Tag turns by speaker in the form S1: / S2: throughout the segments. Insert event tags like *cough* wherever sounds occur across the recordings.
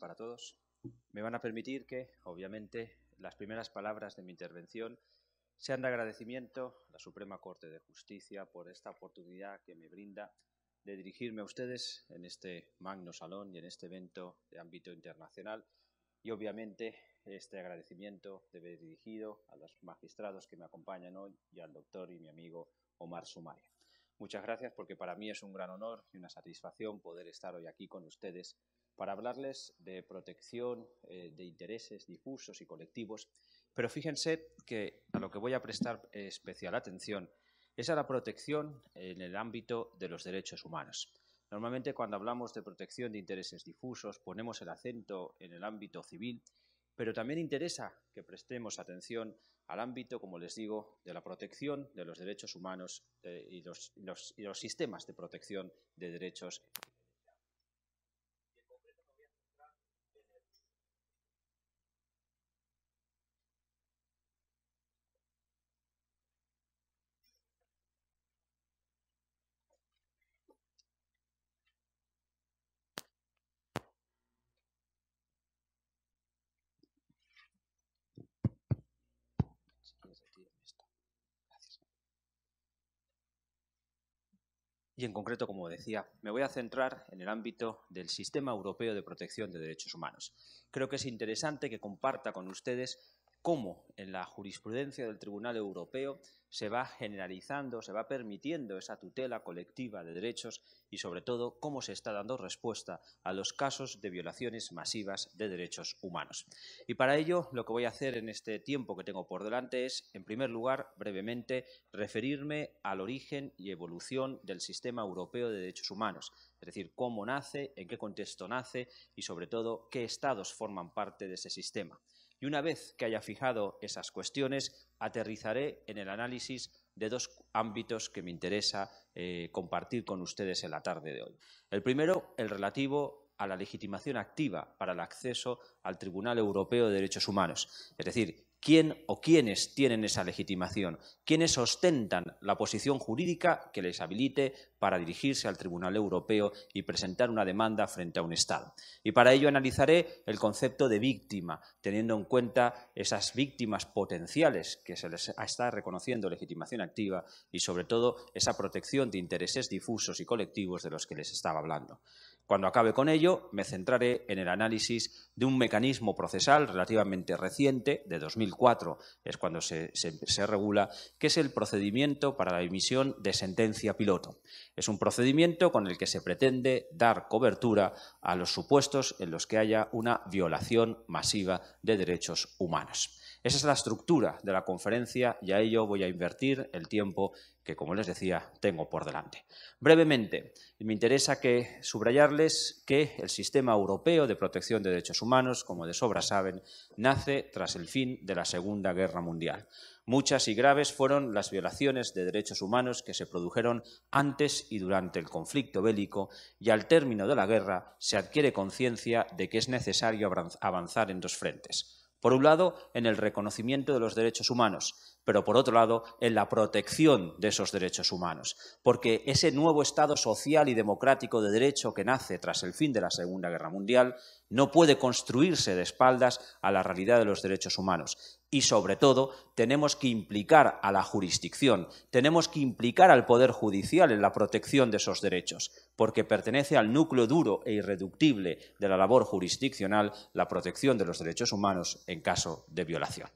S1: para todos. Me van a permitir que, obviamente, las primeras palabras de mi intervención sean de agradecimiento a la Suprema Corte de Justicia por esta oportunidad que me brinda de dirigirme a ustedes en este magno salón y en este evento de ámbito internacional. Y obviamente este agradecimiento debe dirigido a los magistrados que me acompañan hoy y al doctor y mi amigo Omar Sumaria. Muchas gracias porque para mí es un gran honor y una satisfacción poder estar hoy aquí con ustedes para hablarles de protección eh, de intereses difusos y colectivos, pero fíjense que a lo que voy a prestar eh, especial atención es a la protección en el ámbito de los derechos humanos. Normalmente cuando hablamos de protección de intereses difusos ponemos el acento en el ámbito civil, pero también interesa que prestemos atención al ámbito, como les digo, de la protección de los derechos humanos eh, y, los, y los sistemas de protección de derechos Y en concreto, como decía, me voy a centrar en el ámbito del Sistema Europeo de Protección de Derechos Humanos. Creo que es interesante que comparta con ustedes cómo en la jurisprudencia del Tribunal Europeo se va generalizando, se va permitiendo esa tutela colectiva de derechos y sobre todo cómo se está dando respuesta a los casos de violaciones masivas de derechos humanos. Y para ello lo que voy a hacer en este tiempo que tengo por delante es, en primer lugar, brevemente referirme al origen y evolución del sistema europeo de derechos humanos, es decir, cómo nace, en qué contexto nace y sobre todo qué estados forman parte de ese sistema. Y una vez que haya fijado esas cuestiones, aterrizaré en el análisis de dos ámbitos que me interesa eh, compartir con ustedes en la tarde de hoy. El primero, el relativo a la legitimación activa para el acceso al Tribunal Europeo de Derechos Humanos, es decir, quién o quiénes tienen esa legitimación, quiénes ostentan la posición jurídica que les habilite para dirigirse al Tribunal Europeo y presentar una demanda frente a un Estado. Y para ello analizaré el concepto de víctima, teniendo en cuenta esas víctimas potenciales que se les está reconociendo legitimación activa y sobre todo esa protección de intereses difusos y colectivos de los que les estaba hablando. Cuando acabe con ello, me centraré en el análisis de un mecanismo procesal relativamente reciente, de 2004, es cuando se, regula, que es el procedimiento para la emisión de sentencia piloto. Es un procedimiento con el que se pretende dar cobertura a los supuestos en los que haya una violación masiva de derechos humanos. Esa es la estructura de la conferencia y a ello voy a invertir el tiempo que, como les decía, tengo por delante. Brevemente, me interesa que subrayarles que el sistema europeo de protección de derechos humanos, como de sobra saben, nace tras el fin de la Segunda Guerra Mundial. Muchas y graves fueron las violaciones de derechos humanos que se produjeron antes y durante el conflicto bélico y al término de la guerra se adquiere conciencia de que es necesario avanzar en dos frentes por un lado, en el reconocimiento de los derechos humanos, pero por otro lado, en la protección de esos derechos humanos. Porque ese nuevo Estado social y democrático de derecho que nace tras el fin de la Segunda Guerra Mundial no puede construirse de espaldas a la realidad de los derechos humanos. Y sobre todo, tenemos que implicar a la jurisdicción, tenemos que implicar al Poder Judicial en la protección de esos derechos, porque pertenece al núcleo duro e irreductible de la labor jurisdiccional la protección de los derechos humanos en caso de violación.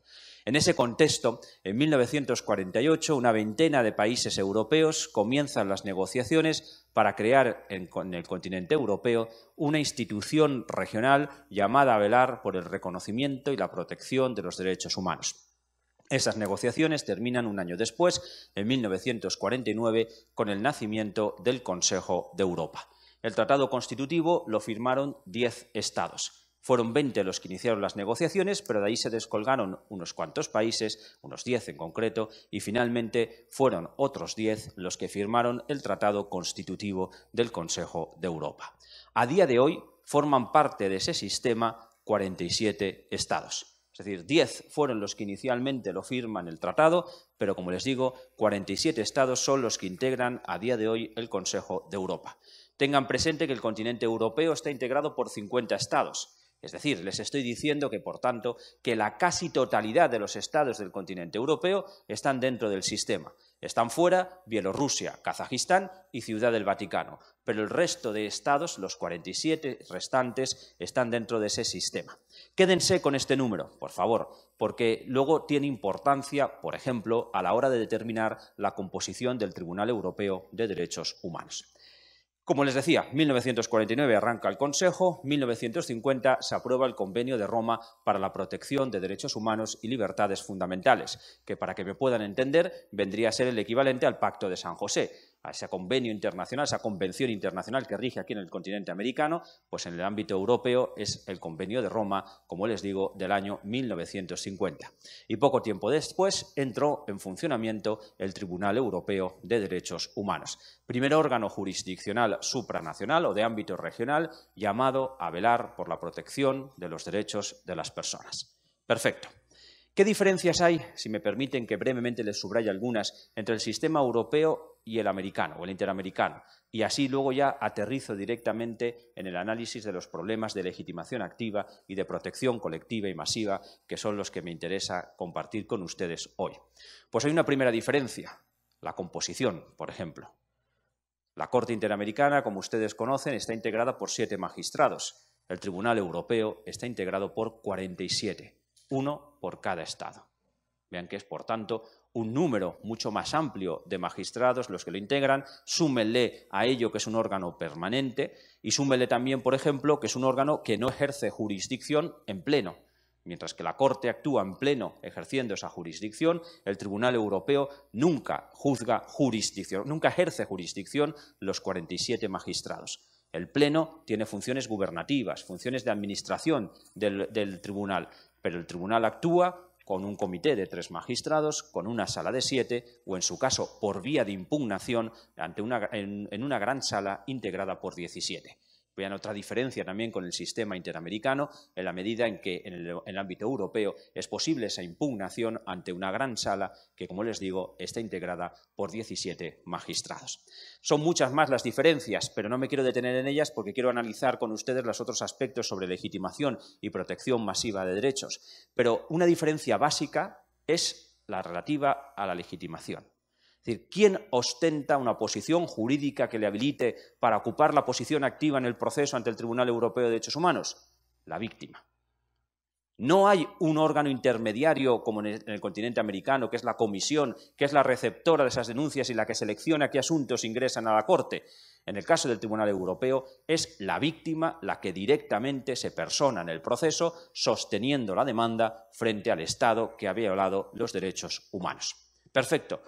S1: En ese contexto, en 1948, una veintena de países europeos comienzan las negociaciones para crear en, el continente europeo una institución regional llamada a velar por el reconocimiento y la protección de los derechos humanos. Esas negociaciones terminan un año después, en 1949, con el nacimiento del Consejo de Europa. El tratado constitutivo lo firmaron diez estados. Fueron 20 los que iniciaron las negociaciones, pero de ahí se descolgaron unos cuantos países, unos 10 en concreto, y finalmente fueron otros 10 los que firmaron el Tratado Constitutivo del Consejo de Europa. A día de hoy forman parte de ese sistema 47 estados. Es decir, 10 fueron los que inicialmente lo firman el tratado, pero como les digo, 47 estados son los que integran a día de hoy el Consejo de Europa. Tengan presente que el continente europeo está integrado por 50 estados. Es decir, les estoy diciendo que, por tanto, que la casi totalidad de los estados del continente europeo están dentro del sistema. Están fuera Bielorrusia, Kazajistán y Ciudad del Vaticano, pero el resto de estados, los 47 restantes, están dentro de ese sistema. Quédense con este número, por favor, porque luego tiene importancia, por ejemplo, a la hora de determinar la composición del Tribunal Europeo de Derechos Humanos. Como les decía, 1949 arranca el Consejo, 1950 se aprueba el Convenio de Roma para la protección de derechos humanos y libertades fundamentales, que para que me puedan entender vendría a ser el equivalente al Pacto de San José, a ese convenio internacional, esa convención internacional que rige aquí en el continente americano, pues en el ámbito europeo es el convenio de Roma, como les digo, del año 1950. Y poco tiempo después entró en funcionamiento el Tribunal Europeo de Derechos Humanos, primer órgano jurisdiccional supranacional o de ámbito regional llamado a velar por la protección de los derechos de las personas. Perfecto. ¿Qué diferencias hay, si me permiten que brevemente les subraye algunas, entre el sistema europeo y el americano o el interamericano. Y así luego ya aterrizo directamente en el análisis de los problemas de legitimación activa y de protección colectiva y masiva, que son los que me interesa compartir con ustedes hoy. Pues hay una primera diferencia, la composición, por ejemplo. La Corte Interamericana, como ustedes conocen, está integrada por siete magistrados. El Tribunal Europeo está integrado por 47, uno por cada Estado. Vean que es, por tanto, un número mucho más amplio de magistrados los que lo integran, súmenle a ello que es un órgano permanente y súmenle también, por ejemplo, que es un órgano que no ejerce jurisdicción en pleno. Mientras que la Corte actúa en pleno ejerciendo esa jurisdicción, el Tribunal Europeo nunca juzga jurisdicción, nunca ejerce jurisdicción los 47 magistrados. El Pleno tiene funciones gubernativas, funciones de administración del, del Tribunal, pero el Tribunal actúa con un comité de tres magistrados, con una sala de siete o, en su caso, por vía de impugnación ante una, en, una gran sala integrada por diecisiete. Vean otra diferencia también con el sistema interamericano, en la medida en que en el, en el, ámbito europeo es posible esa impugnación ante una gran sala que, como les digo, está integrada por 17 magistrados. Son muchas más las diferencias, pero no me quiero detener en ellas porque quiero analizar con ustedes los otros aspectos sobre legitimación y protección masiva de derechos. Pero una diferencia básica es la relativa a la legitimación. Es decir, ¿quién ostenta una posición jurídica que le habilite para ocupar la posición activa en el proceso ante el Tribunal Europeo de Derechos Humanos? La víctima. No hay un órgano intermediario como en el, continente americano, que es la comisión, que es la receptora de esas denuncias y la que selecciona qué asuntos ingresan a la Corte. En el caso del Tribunal Europeo, es la víctima la que directamente se persona en el proceso, sosteniendo la demanda frente al Estado que había violado los derechos humanos. Perfecto.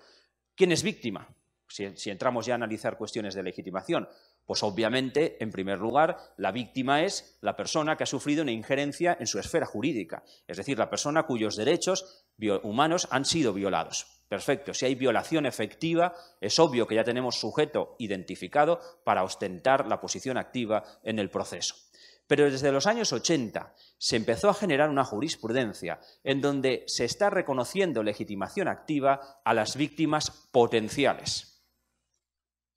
S1: ¿Quién es víctima? Si, entramos ya a analizar cuestiones de legitimación, pues obviamente, en primer lugar, la víctima es la persona que ha sufrido una injerencia en su esfera jurídica, es decir, la persona cuyos derechos humanos han sido violados. Perfecto, si hay violación efectiva, es obvio que ya tenemos sujeto identificado para ostentar la posición activa en el proceso. Pero desde los años 80 se empezó a generar una jurisprudencia en donde se está reconociendo legitimación activa a las víctimas potenciales.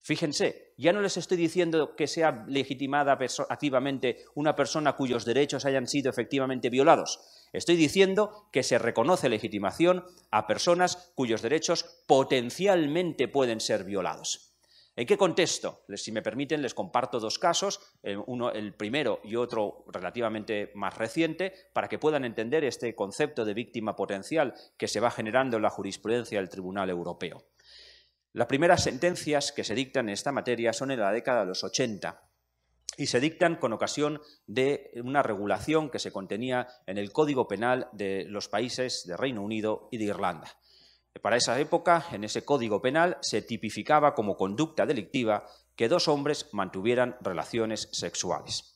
S1: Fíjense, ya no les estoy diciendo que sea legitimada activamente una persona cuyos derechos hayan sido efectivamente violados. Estoy diciendo que se reconoce legitimación a personas cuyos derechos potencialmente pueden ser violados. ¿En qué contexto? Si me permiten, les comparto dos casos, uno, el primero y otro relativamente más reciente, para que puedan entender este concepto de víctima potencial que se va generando en la jurisprudencia del Tribunal Europeo. Las primeras sentencias que se dictan en esta materia son en la década de los 80 y se dictan con ocasión de una regulación que se contenía en el Código Penal de los países de Reino Unido y de Irlanda. Para esa época, en ese código penal, se tipificaba como conducta delictiva que dos hombres mantuvieran relaciones sexuales.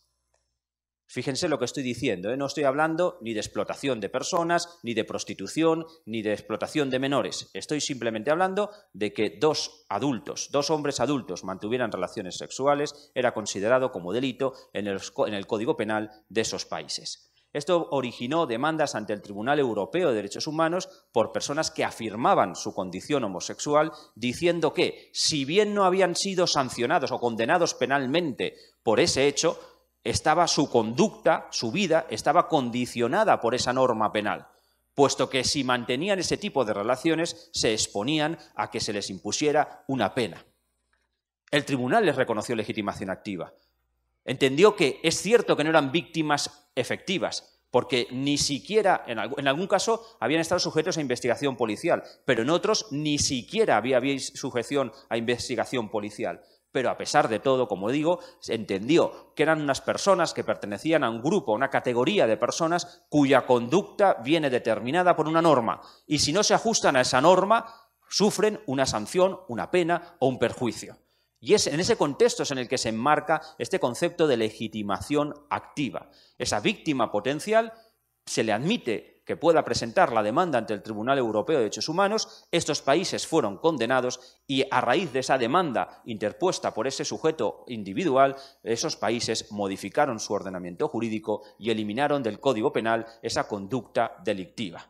S1: Fíjense lo que estoy diciendo, ¿eh? no estoy hablando ni de explotación de personas, ni de prostitución, ni de explotación de menores. Estoy simplemente hablando de que dos adultos, dos hombres adultos mantuvieran relaciones sexuales, era considerado como delito en el Código Penal de esos países. Esto originó demandas ante el Tribunal Europeo de Derechos Humanos por personas que afirmaban su condición homosexual, diciendo que, si bien no habían sido sancionados o condenados penalmente por ese hecho, estaba su conducta, su vida, estaba condicionada por esa norma penal puesto que si mantenían ese tipo de relaciones se exponían a que se les impusiera una pena. El tribunal les reconoció legitimación activa, Entendió que es cierto que no eran víctimas efectivas, porque ni siquiera, en, algún caso, habían estado sujetos a investigación policial, pero en otros ni siquiera había, sujeción a investigación policial. Pero a pesar de todo, como digo, se entendió que eran unas personas que pertenecían a un grupo, a una categoría de personas cuya conducta viene determinada por una norma. Y si no se ajustan a esa norma, sufren una sanción, una pena o un perjuicio. Y es en ese contexto en el que se enmarca este concepto de legitimación activa. Esa víctima potencial se le admite que pueda presentar la demanda ante el Tribunal Europeo de Derechos Humanos, estos países fueron condenados y a raíz de esa demanda interpuesta por ese sujeto individual, esos países modificaron su ordenamiento jurídico y eliminaron del Código Penal esa conducta delictiva.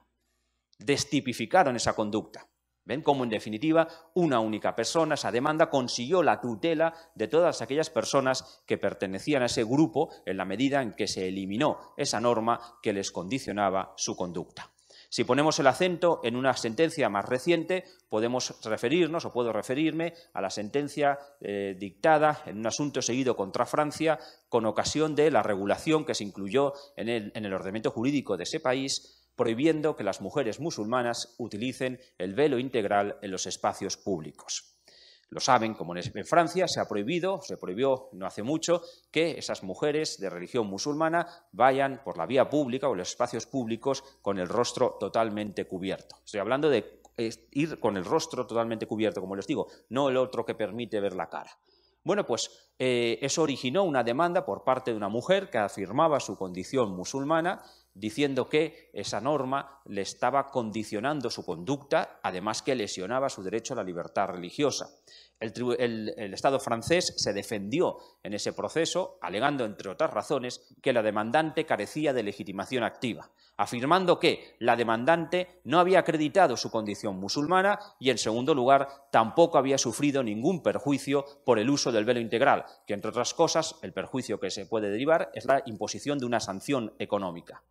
S1: Destipificaron esa conducta. Ven cómo, en definitiva, una única persona, esa demanda, consiguió la tutela de todas aquellas personas que pertenecían a ese grupo en la medida en que se eliminó esa norma que les condicionaba su conducta. Si ponemos el acento en una sentencia más reciente, podemos referirnos o puedo referirme a la sentencia eh, dictada en un asunto seguido contra Francia con ocasión de la regulación que se incluyó en el, en el ordenamiento jurídico de ese país prohibiendo que las mujeres musulmanas utilicen el velo integral en los espacios públicos. Lo saben, como en Francia se ha prohibido, se prohibió no hace mucho, que esas mujeres de religión musulmana vayan por la vía pública o los espacios públicos con el rostro totalmente cubierto. Estoy hablando de ir con el rostro totalmente cubierto, como les digo, no el otro que permite ver la cara. Bueno, pues eh, eso originó una demanda por parte de una mujer que afirmaba su condición musulmana diciendo que esa norma le estaba condicionando su conducta, además que lesionaba su derecho a la libertad religiosa. El, Estado francés se defendió en ese proceso, alegando, entre otras razones, que la demandante carecía de legitimación activa, afirmando que la demandante no había acreditado su condición musulmana y, en segundo lugar, tampoco había sufrido ningún perjuicio por el uso del velo integral, que, entre otras cosas, el perjuicio que se puede derivar es la imposición de una sanción económica.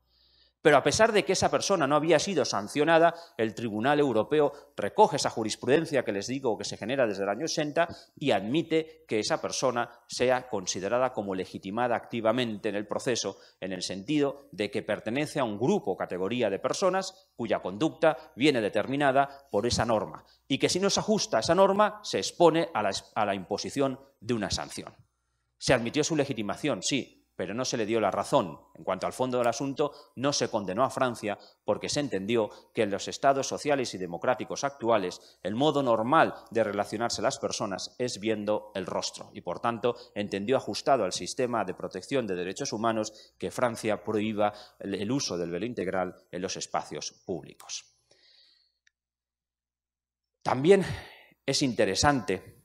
S1: Pero a pesar de que esa persona no había sido sancionada, el Tribunal Europeo recoge esa jurisprudencia que les digo que se genera desde el año 80 y admite que esa persona sea considerada como legitimada activamente en el proceso, en el sentido de que pertenece a un grupo o categoría de personas cuya conducta viene determinada por esa norma y que si no se ajusta a esa norma se expone a la, a la imposición de una sanción. Se admitió su legitimación, sí, pero no se le dio la razón. En cuanto al fondo del asunto, no se condenó a Francia porque se entendió que en los estados sociales y democráticos actuales el modo normal de relacionarse las personas es viendo el rostro y, por tanto, entendió ajustado al sistema de protección de derechos humanos que Francia prohíba el uso del velo integral en los espacios públicos. También es interesante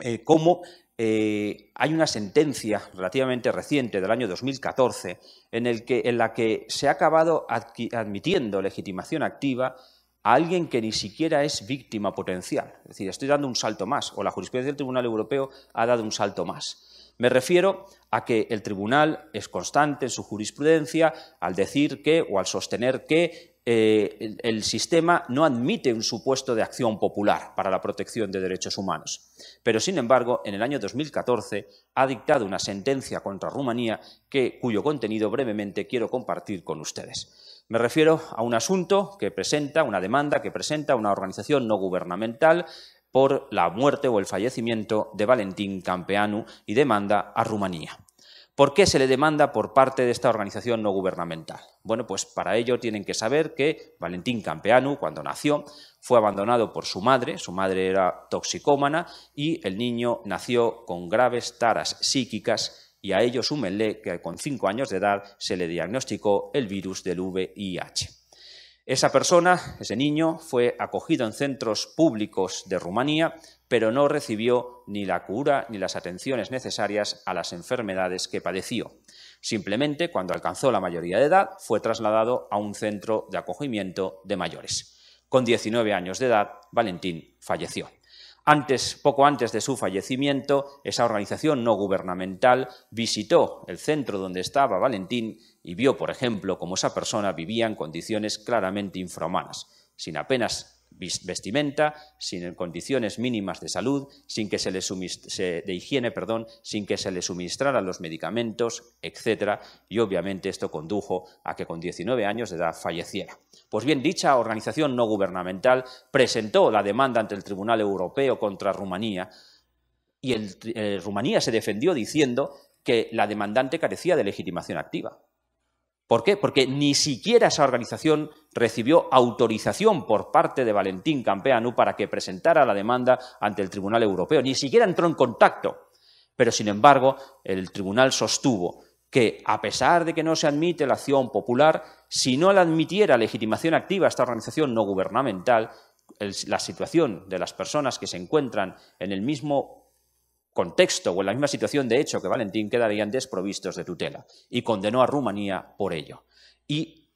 S1: eh, cómo eh, hay una sentencia relativamente reciente del año 2014 en la que se ha acabado admitiendo legitimación activa a alguien que ni siquiera es víctima potencial. Es decir, estoy dando un salto más, o la jurisprudencia del Tribunal Europeo ha dado un salto más. Me refiero a que el tribunal es constante en su jurisprudencia al decir que o al sostener que eh, el, sistema no admite un supuesto de acción popular para la protección de derechos humanos. Pero, sin embargo, en el año 2014 ha dictado una sentencia contra Rumanía cuyo contenido brevemente quiero compartir con ustedes. Me refiero a un asunto que presenta, una demanda que presenta una organización no gubernamental por la muerte o el fallecimiento de Valentín Campeanu y demanda a Rumanía. ¿Por qué se le demanda por parte de esta organización no gubernamental? Bueno, pues para ello tienen que saber que Valentín Campeanu, cuando nació, fue abandonado por su madre, su madre era toxicómana, y el niño nació con graves taras psíquicas y a ello súmenle que con cinco años de edad se le diagnosticó el virus del VIH. Esa persona, ese niño, fue acogido en centros públicos de Rumanía, pero no recibió ni la cura ni las atenciones necesarias a las enfermedades que padeció. Simplemente, cuando alcanzó la mayoría de edad, fue trasladado a un centro de acogimiento de mayores. Con 19 años de edad, Valentín falleció. Antes, poco antes de su fallecimiento, esa organización no gubernamental visitó el centro donde estaba Valentín y vio, por ejemplo, cómo esa persona vivía en condiciones claramente infrahumanas, sin apenas vestimenta, sin condiciones mínimas de salud, sin que se le de higiene, perdón, sin que se le suministraran los medicamentos, etc. Y obviamente esto condujo a que con 19 años de edad falleciera. Pues bien, dicha organización no gubernamental presentó la demanda ante el Tribunal Europeo contra Rumanía y eh, Rumanía se defendió diciendo que la demandante carecía de legitimación activa. ¿Por qué? Porque ni siquiera esa organización recibió autorización por parte de Valentín Campeanu para que presentara la demanda ante el Tribunal Europeo, ni siquiera entró en contacto. Pero, sin embargo, el Tribunal sostuvo que, a pesar de que no se admite la acción popular, si no la admitiera legitimación activa esta organización no gubernamental, la situación de las personas que se encuentran en el mismo contexto o en la misma situación de hecho que Valentín quedarían desprovistos de tutela y condenó a Rumanía por ello. Y,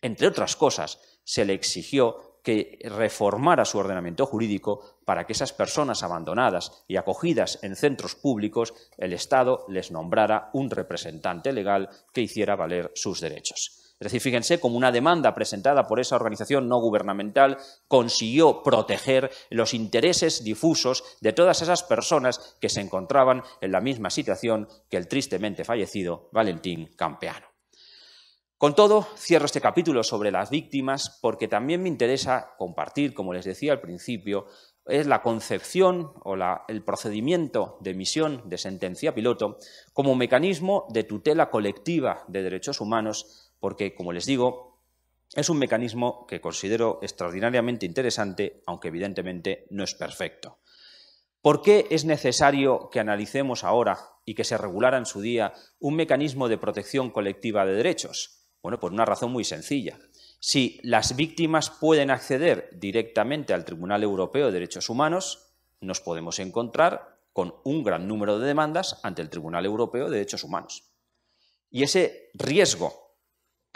S1: entre otras cosas, se le exigió que reformara su ordenamiento jurídico para que esas personas abandonadas y acogidas en centros públicos, el Estado les nombrara un representante legal que hiciera valer sus derechos. Es decir, fíjense cómo una demanda presentada por esa organización no gubernamental consiguió proteger los intereses difusos de todas esas personas que se encontraban en la misma situación que el tristemente fallecido Valentín Campeano. Con todo, cierro este capítulo sobre las víctimas porque también me interesa compartir, como les decía al principio, la concepción o el procedimiento de emisión de sentencia piloto como mecanismo de tutela colectiva de derechos humanos porque, como les digo, es un mecanismo que considero extraordinariamente interesante, aunque evidentemente no es perfecto. ¿Por qué es necesario que analicemos ahora y que se regulara en su día un mecanismo de protección colectiva de derechos? Bueno, por una razón muy sencilla. Si las víctimas pueden acceder directamente al Tribunal Europeo de Derechos Humanos, nos podemos encontrar con un gran número de demandas ante el Tribunal Europeo de Derechos Humanos. Y ese riesgo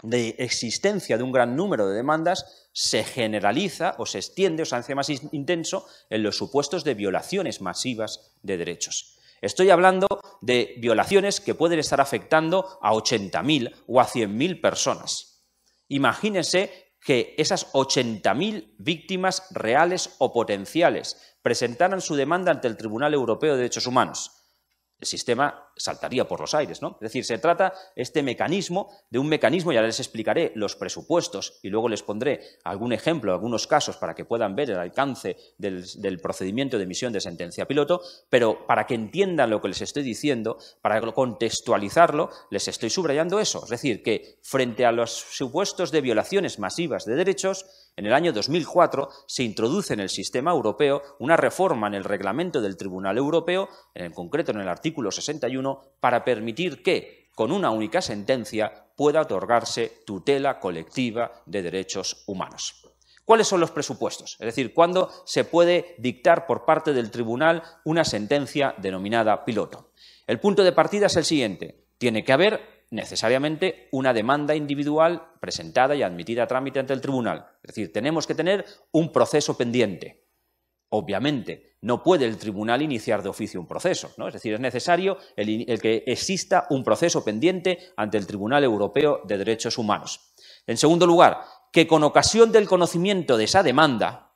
S1: de existencia de un gran número de demandas se generaliza o se extiende o se hace más intenso en los supuestos de violaciones masivas de derechos. Estoy hablando de violaciones que pueden estar afectando a 80.000 o a 100.000 personas. Imagínense que esas 80.000 víctimas reales o potenciales presentaran su demanda ante el Tribunal Europeo de Derechos Humanos el sistema saltaría por los aires. ¿no? Es decir, se trata este mecanismo de un mecanismo, y ahora les explicaré los presupuestos y luego les pondré algún ejemplo, algunos casos para que puedan ver el alcance del, del procedimiento de emisión de sentencia piloto, pero para que entiendan lo que les estoy diciendo, para contextualizarlo, les estoy subrayando eso. Es decir, que frente a los supuestos de violaciones masivas de derechos, en el año 2004 se introduce en el sistema europeo una reforma en el reglamento del Tribunal Europeo, en concreto en el artículo 61, para permitir que, con una única sentencia, pueda otorgarse tutela colectiva de derechos humanos. ¿Cuáles son los presupuestos? Es decir, cuándo se puede dictar por parte del tribunal una sentencia denominada piloto. El punto de partida es el siguiente. Tiene que haber necesariamente una demanda individual presentada y admitida a trámite ante el tribunal. Es decir, tenemos que tener un proceso pendiente. Obviamente, no puede el tribunal iniciar de oficio un proceso, ¿no? Es decir, es necesario que exista un proceso pendiente ante el Tribunal Europeo de Derechos Humanos. En segundo lugar, que con ocasión del conocimiento de esa demanda,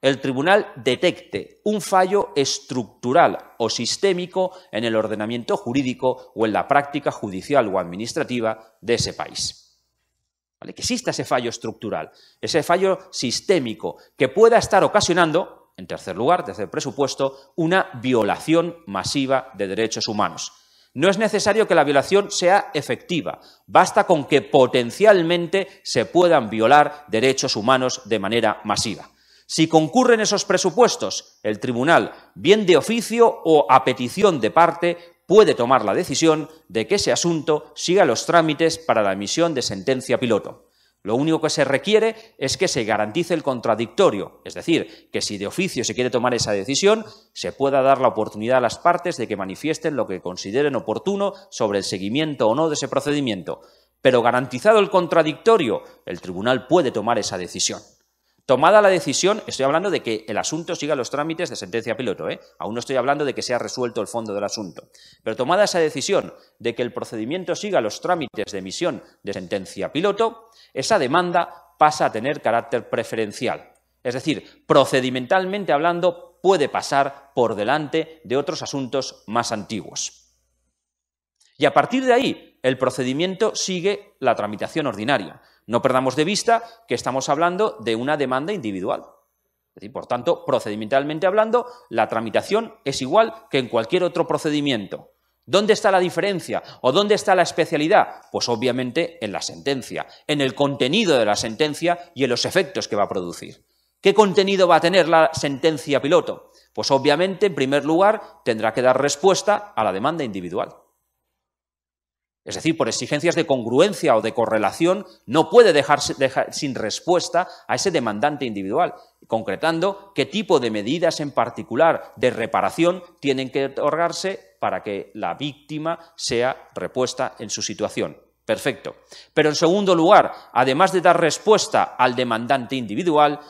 S1: el tribunal detecte un fallo estructural o sistémico en el ordenamiento jurídico o en la práctica judicial o administrativa de ese país. Que exista ese fallo estructural, ese fallo sistémico que pueda estar ocasionando, en tercer lugar, desde el presupuesto, una violación masiva de derechos humanos. No es necesario que la violación sea efectiva, basta con que potencialmente se puedan violar derechos humanos de manera masiva. Si concurren esos presupuestos, el tribunal, bien de oficio o a petición de parte, puede tomar la decisión de que ese asunto siga los trámites para la emisión de sentencia piloto. Lo único que se requiere es que se garantice el contradictorio, es decir, que si de oficio se quiere tomar esa decisión, se pueda dar la oportunidad a las partes de que manifiesten lo que consideren oportuno sobre el seguimiento o no de ese procedimiento. Pero garantizado el contradictorio, el tribunal puede tomar esa decisión. Tomada la decisión, estoy hablando de que el asunto siga los trámites de sentencia piloto, ¿eh? aún no estoy hablando de que sea resuelto el fondo del asunto, pero tomada esa decisión de que el procedimiento siga los trámites de emisión de sentencia piloto, esa demanda pasa a tener carácter preferencial. Es decir, procedimentalmente hablando, puede pasar por delante de otros asuntos más antiguos. Y a partir de ahí, el procedimiento sigue la tramitación ordinaria. No perdamos de vista que estamos hablando de una demanda individual. por tanto, procedimentalmente hablando, la tramitación es igual que en cualquier otro procedimiento. ¿Dónde está la diferencia o dónde está la especialidad? Pues obviamente en la sentencia, en el contenido de la sentencia y en los efectos que va a producir. ¿Qué contenido va a tener la sentencia piloto? Pues obviamente, en primer lugar, tendrá que dar respuesta a la demanda individual. Es decir, por exigencias de congruencia o de correlación, no puede dejarse dejar sin respuesta a ese demandante individual, concretando qué tipo de medidas en particular de reparación tienen que otorgarse para que la víctima sea repuesta en su situación. Perfecto. Pero en segundo lugar, además de dar respuesta al demandante individual,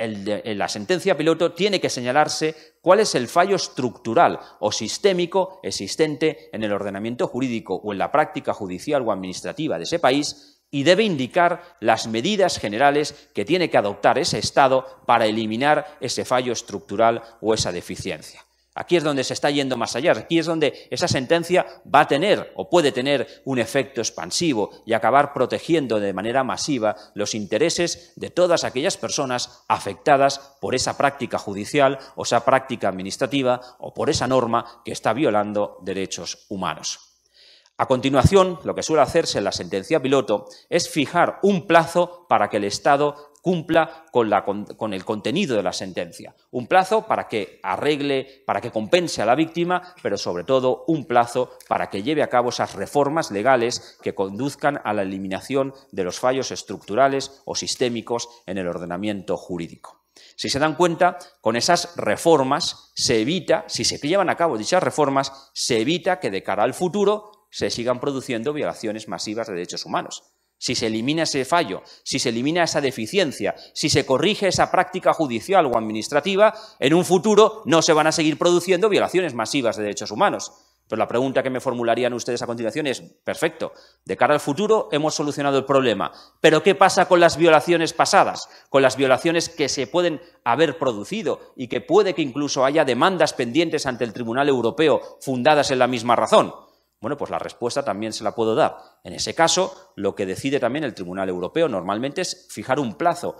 S1: en la sentencia piloto tiene que señalarse cuál es el fallo estructural o sistémico existente en el ordenamiento jurídico o en la práctica judicial o administrativa de ese país y debe indicar las medidas generales que tiene que adoptar ese Estado para eliminar ese fallo estructural o esa deficiencia. Aquí es donde se está yendo más allá, aquí es donde esa sentencia va a tener o puede tener un efecto expansivo y acabar protegiendo de manera masiva los intereses de todas aquellas personas afectadas por esa práctica judicial o esa práctica administrativa o por esa norma que está violando derechos humanos. A continuación, lo que suele hacerse en la sentencia piloto es fijar un plazo para que el Estado cumpla con, el contenido de la sentencia. Un plazo para que arregle, para que compense a la víctima, pero sobre todo un plazo para que lleve a cabo esas reformas legales que conduzcan a la eliminación de los fallos estructurales o sistémicos en el ordenamiento jurídico. Si se dan cuenta, con esas reformas se evita, si se llevan a cabo dichas reformas, se evita que de cara al futuro se sigan produciendo violaciones masivas de derechos humanos si se elimina ese fallo, si se elimina esa deficiencia, si se corrige esa práctica judicial o administrativa, en un futuro no se van a seguir produciendo violaciones masivas de derechos humanos. Pero la pregunta que me formularían ustedes a continuación es, perfecto, de cara al futuro hemos solucionado el problema, pero ¿qué pasa con las violaciones pasadas, con las violaciones que se pueden haber producido y que puede que incluso haya demandas pendientes ante el Tribunal Europeo fundadas en la misma razón? Bueno, pues la respuesta también se la puedo dar. En ese caso, lo que decide también el Tribunal Europeo normalmente es fijar un plazo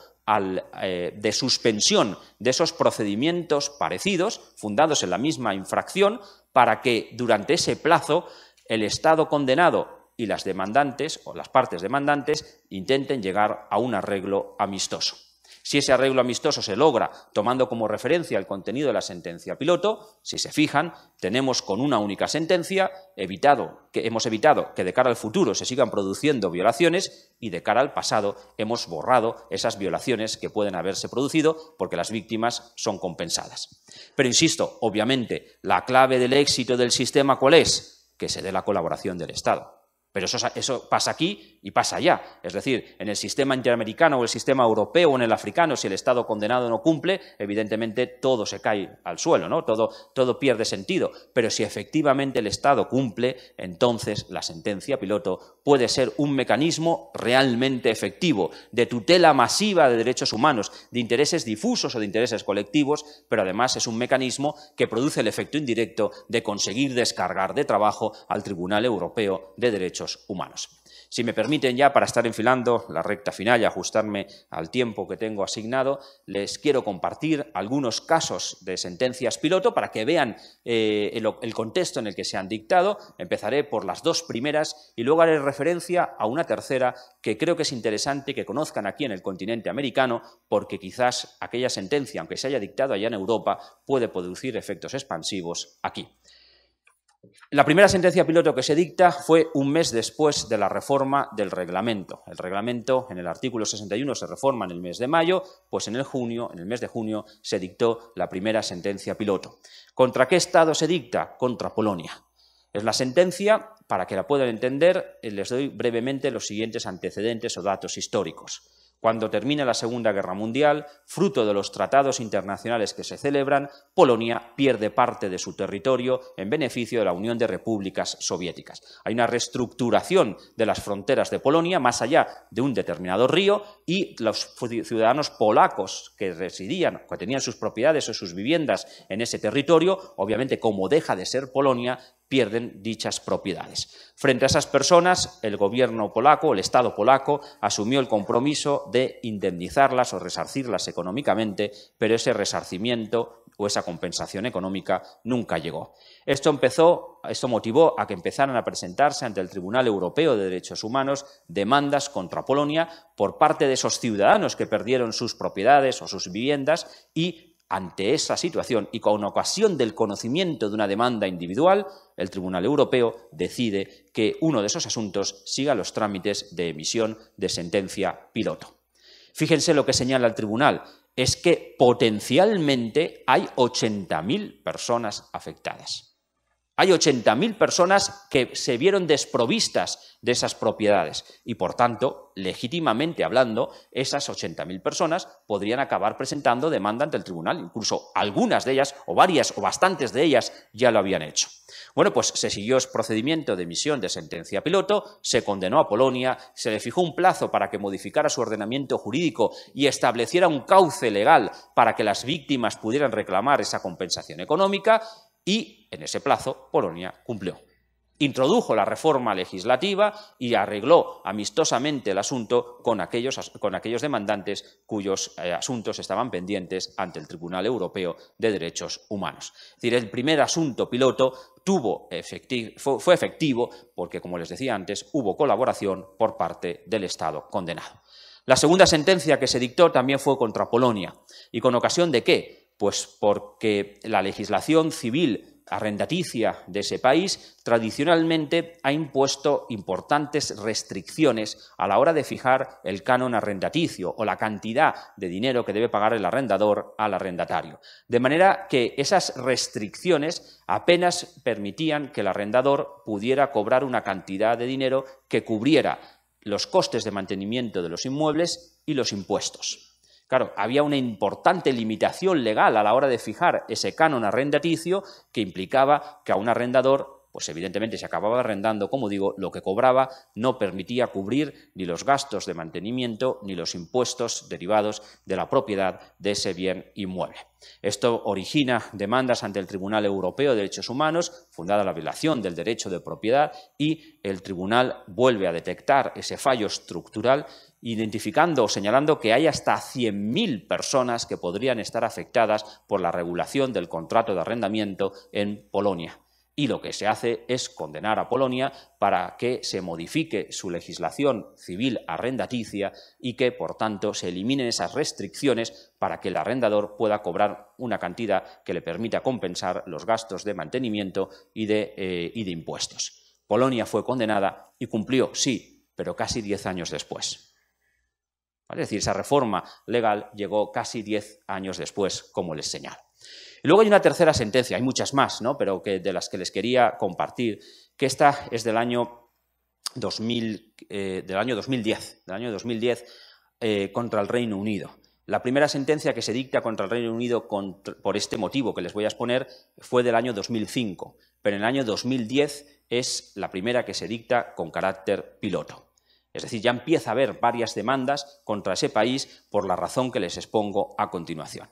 S1: eh, de suspensión de esos procedimientos parecidos, fundados en la misma infracción, para que durante ese plazo el Estado condenado y las demandantes o las partes demandantes intenten llegar a un arreglo amistoso. Si ese arreglo amistoso se logra tomando como referencia el contenido de la sentencia piloto, si se fijan, tenemos con una única sentencia evitado que hemos evitado que de cara al futuro se sigan produciendo violaciones y de cara al pasado hemos borrado esas violaciones que pueden haberse producido porque las víctimas son compensadas. Pero insisto, obviamente, la clave del éxito del sistema cuál es? Que se dé la colaboración del Estado. Pero eso, eso pasa aquí y pasa ya. Es decir, en el sistema interamericano o el sistema europeo o en el africano, si el Estado condenado no cumple, evidentemente todo se cae al suelo, ¿no? todo, todo pierde sentido. Pero si efectivamente el Estado cumple, entonces la sentencia piloto puede ser un mecanismo realmente efectivo de tutela masiva de derechos humanos, de intereses difusos o de intereses colectivos, pero además es un mecanismo que produce el efecto indirecto de conseguir descargar de trabajo al Tribunal Europeo de Derechos Humanos. Si me permiten ya, para estar enfilando la recta final y ajustarme al tiempo que tengo asignado, les quiero compartir algunos casos de sentencias piloto para que vean eh, el, el contexto en el que se han dictado. Empezaré por las dos primeras y luego haré referencia a una tercera que creo que es interesante que conozcan aquí en el continente americano, porque quizás aquella sentencia, aunque se haya dictado allá en Europa, puede producir efectos expansivos aquí. La primera sentencia piloto que se dicta fue un mes después de la reforma del reglamento. El reglamento en el artículo 61 se reforma en el mes de mayo, pues en el junio, en el mes de junio se dictó la primera sentencia piloto. ¿Contra qué estado se dicta? Contra Polonia. Es la sentencia, para que la puedan entender, eh, les doy brevemente los siguientes antecedentes o datos históricos. Cuando termina la Segunda Guerra Mundial, fruto de los tratados internacionales que se celebran, Polonia pierde parte de su territorio en beneficio de la Unión de Repúblicas Soviéticas. Hay una reestructuración de las fronteras de Polonia más allá de un determinado río y los ciudadanos polacos que residían, que tenían sus propiedades o sus viviendas en ese territorio, obviamente como deja de ser Polonia, pierden dichas propiedades. Frente a esas personas, el gobierno polaco, el Estado polaco, asumió el compromiso de indemnizarlas o resarcirlas económicamente, pero ese resarcimiento o esa compensación económica nunca llegó. Esto empezó, esto motivó a que empezaran a presentarse ante el Tribunal Europeo de Derechos Humanos demandas contra Polonia por parte de esos ciudadanos que perdieron sus propiedades o sus viviendas y ante esa situación y con ocasión del conocimiento de una demanda individual, el Tribunal Europeo decide que uno de esos asuntos siga los trámites de emisión de sentencia piloto. Fíjense lo que señala el Tribunal, es que potencialmente hay 80.000 personas afectadas. Hay 80.000 personas que se vieron desprovistas de esas propiedades y, por tanto, legítimamente hablando, esas 80.000 personas podrían acabar presentando demanda ante el tribunal. Incluso algunas de ellas, o varias, o bastantes de ellas, ya lo habían hecho. Bueno, pues se siguió el procedimiento de emisión de sentencia piloto, se condenó a Polonia, se le fijó un plazo para que modificara su ordenamiento jurídico y estableciera un cauce legal para que las víctimas pudieran reclamar esa compensación económica y en ese plazo Polonia cumplió. Introdujo la reforma legislativa y arregló amistosamente el asunto con aquellos, con aquellos demandantes cuyos eh, asuntos estaban pendientes ante el Tribunal Europeo de Derechos Humanos. Es decir, el primer asunto piloto tuvo fue efectivo porque, como les decía antes, hubo colaboración por parte del Estado condenado. La segunda sentencia que se dictó también fue contra Polonia. ¿Y con ocasión de qué? Pues porque la legislación civil arrendaticia de ese país tradicionalmente ha impuesto importantes restricciones a la hora de fijar el canon arrendaticio o la cantidad de dinero que debe pagar el arrendador al arrendatario. De manera que esas restricciones apenas permitían que el arrendador pudiera cobrar una cantidad de dinero que cubriera los costes de mantenimiento de los inmuebles y los impuestos. Claro, había una importante limitación legal a la hora de fijar ese canon arrendaticio que implicaba que a un arrendador, pues evidentemente se acababa arrendando, como digo, lo que cobraba no permitía cubrir ni los gastos de mantenimiento ni los impuestos derivados de la propiedad de ese bien inmueble. Esto origina demandas ante el Tribunal Europeo de Derechos Humanos, fundada la violación del derecho de propiedad, y el Tribunal vuelve a detectar ese fallo estructural identificando o señalando que hay hasta 100.000 personas que podrían estar afectadas por la regulación del contrato de arrendamiento en Polonia. Y lo que se hace es condenar a Polonia para que se modifique su legislación civil arrendaticia y que, por tanto, se eliminen esas restricciones para que el arrendador pueda cobrar una cantidad que le permita compensar los gastos de mantenimiento y de, eh, y de impuestos. Polonia fue condenada y cumplió, sí, pero casi diez años después. Es decir, esa reforma legal llegó casi diez años después, como les señalo. Y luego hay una tercera sentencia, hay muchas más, ¿no? pero de las que les quería compartir, que esta es del año, 2000, eh, del año 2010, del año 2010 eh, contra el Reino Unido. La primera sentencia que se dicta contra el Reino Unido por este motivo que les voy a exponer fue del año 2005, pero en el año 2010 es la primera que se dicta con carácter piloto. Es decir, ya empieza a haber varias demandas contra ese país por la razón que les expongo a continuación.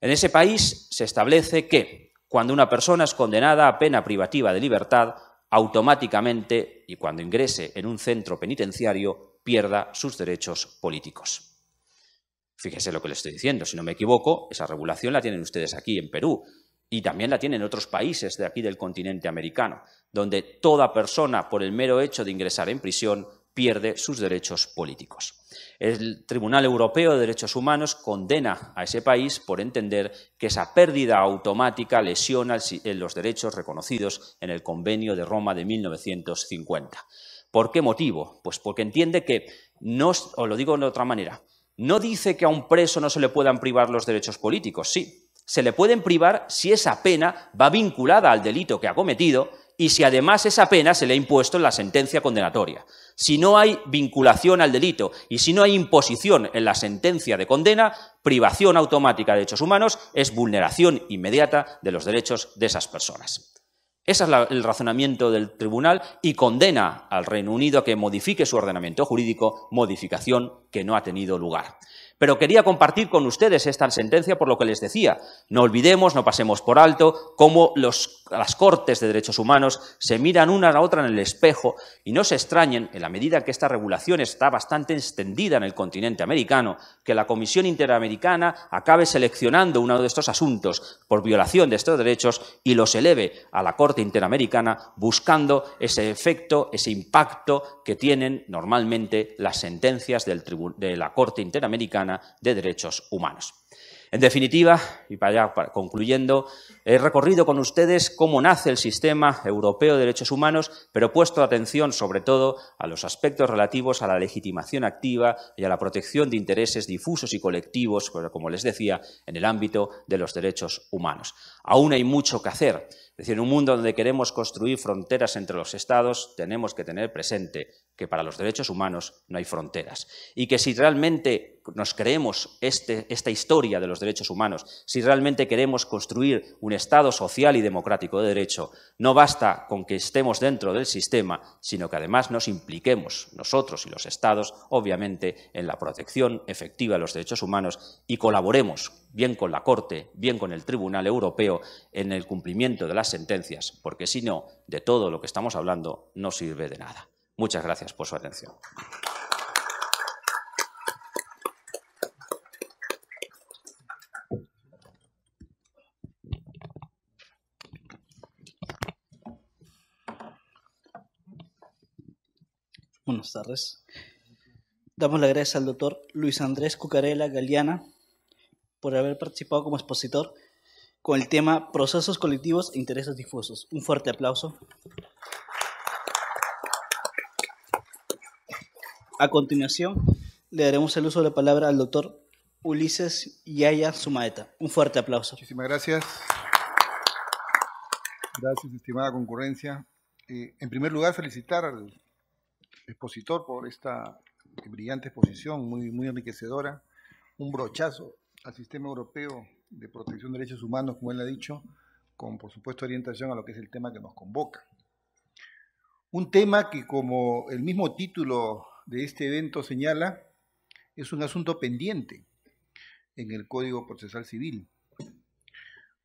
S1: En ese país se establece que cuando una persona es condenada a pena privativa de libertad, automáticamente, y cuando ingrese en un centro penitenciario, pierda sus derechos políticos. Fíjese lo que le estoy diciendo, si no me equivoco, esa regulación la tienen ustedes aquí en Perú y también la tienen otros países de aquí del continente americano, donde toda persona, por el mero hecho de ingresar en prisión, pierde sus derechos políticos. El Tribunal Europeo de Derechos Humanos condena a ese país por entender que esa pérdida automática lesiona eh, los derechos reconocidos en el Convenio de Roma de 1950. ¿Por qué motivo? Pues porque entiende que, no, os lo digo de otra manera, no dice que a un preso no se le puedan privar los derechos políticos, sí, se le pueden privar si esa pena va vinculada al delito que ha cometido y si además esa pena se le ha impuesto en la sentencia condenatoria. Si no hay vinculación al delito y si no hay imposición en la sentencia de condena, privación automática de derechos humanos es vulneración inmediata de los derechos de esas personas. Ese es el razonamiento del tribunal y condena al Reino Unido a que modifique su ordenamiento jurídico, modificación que no ha tenido lugar. Pero quería compartir con ustedes esta sentencia por lo que les decía. No olvidemos, no pasemos por alto, cómo los, las Cortes de Derechos Humanos se miran una a la otra en el espejo y no se extrañen, en la medida que esta regulación está bastante extendida en el continente americano, que la Comisión Interamericana acabe seleccionando uno de estos asuntos por violación de estos derechos y los eleve a la Corte Interamericana buscando ese efecto, ese impacto que tienen normalmente las sentencias del de la Corte Interamericana de Derechos Humanos. En definitiva, y para ya concluyendo, he recorrido con ustedes cómo nace el sistema europeo de derechos humanos, pero he puesto atención sobre todo a los aspectos relativos a la legitimación activa y a la protección de intereses difusos y colectivos, como les decía, en el ámbito de los derechos humanos. Aún hay mucho que hacer. Es decir, en un mundo donde queremos construir fronteras entre los estados, tenemos que tener presente que para los derechos humanos no hay fronteras. Y que si realmente nos creemos este, esta historia de los derechos humanos, si realmente queremos construir un Estado social y democrático de derecho, no basta con que estemos dentro del sistema, sino que además nos impliquemos nosotros y los Estados, obviamente, en la protección efectiva de los derechos humanos y colaboremos bien con la Corte, bien con el Tribunal Europeo, en el cumplimiento de las sentencias, porque si no, de todo lo que estamos hablando no sirve de nada. Muchas gracias por su atención.
S2: Buenas tardes. Damos la gracias al doctor Luis Andrés Cucarela Galeana, por haber participado como expositor con el tema Procesos colectivos e intereses difusos. Un fuerte aplauso. A continuación, le daremos el uso de la palabra al doctor Ulises Yaya Sumaeta. Un fuerte aplauso. Muchísimas gracias.
S3: Gracias, estimada concurrencia. Eh, en primer lugar, felicitar al expositor por esta brillante exposición, muy, muy enriquecedora. Un brochazo al sistema europeo de protección de derechos humanos, como él ha dicho, con por supuesto orientación a lo que es el tema que nos convoca. Un tema que, como el mismo título de este evento señala, es un asunto pendiente en el Código Procesal Civil.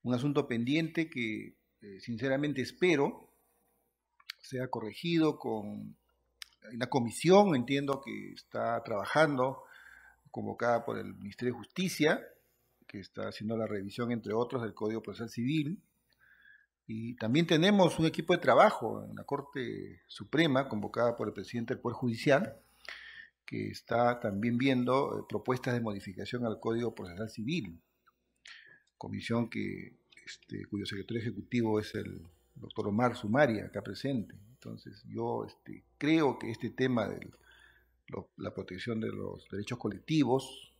S3: Un asunto pendiente que eh, sinceramente espero sea corregido con la comisión, entiendo que está trabajando convocada por el Ministerio de Justicia, que está haciendo la revisión, entre otros, del Código Procesal Civil. Y también tenemos un equipo de trabajo en la Corte Suprema, convocada por el presidente del Poder Judicial, que está también viendo eh, propuestas de modificación al Código Procesal Civil. Comisión que, este, cuyo secretario ejecutivo es el doctor Omar Sumaria, acá presente. Entonces, yo este, creo que este tema del la protección de los derechos colectivos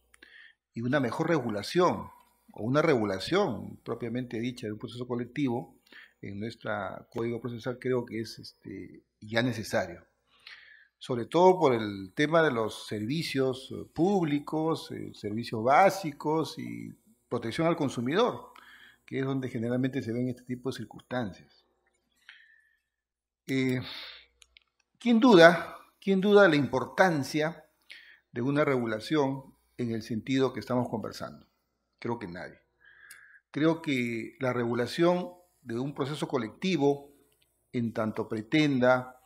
S3: y una mejor regulación o una regulación propiamente dicha de un proceso colectivo en nuestro código procesal creo que es este, ya necesario. Sobre todo por el tema de los servicios eh, públicos, eh, servicios básicos y protección al consumidor, que es donde generalmente se ven este tipo de circunstancias. Eh, ¿Quién duda sin duda la importancia de una regulación en el sentido que estamos conversando. Creo que nadie. Creo que la regulación de un proceso colectivo, en tanto pretenda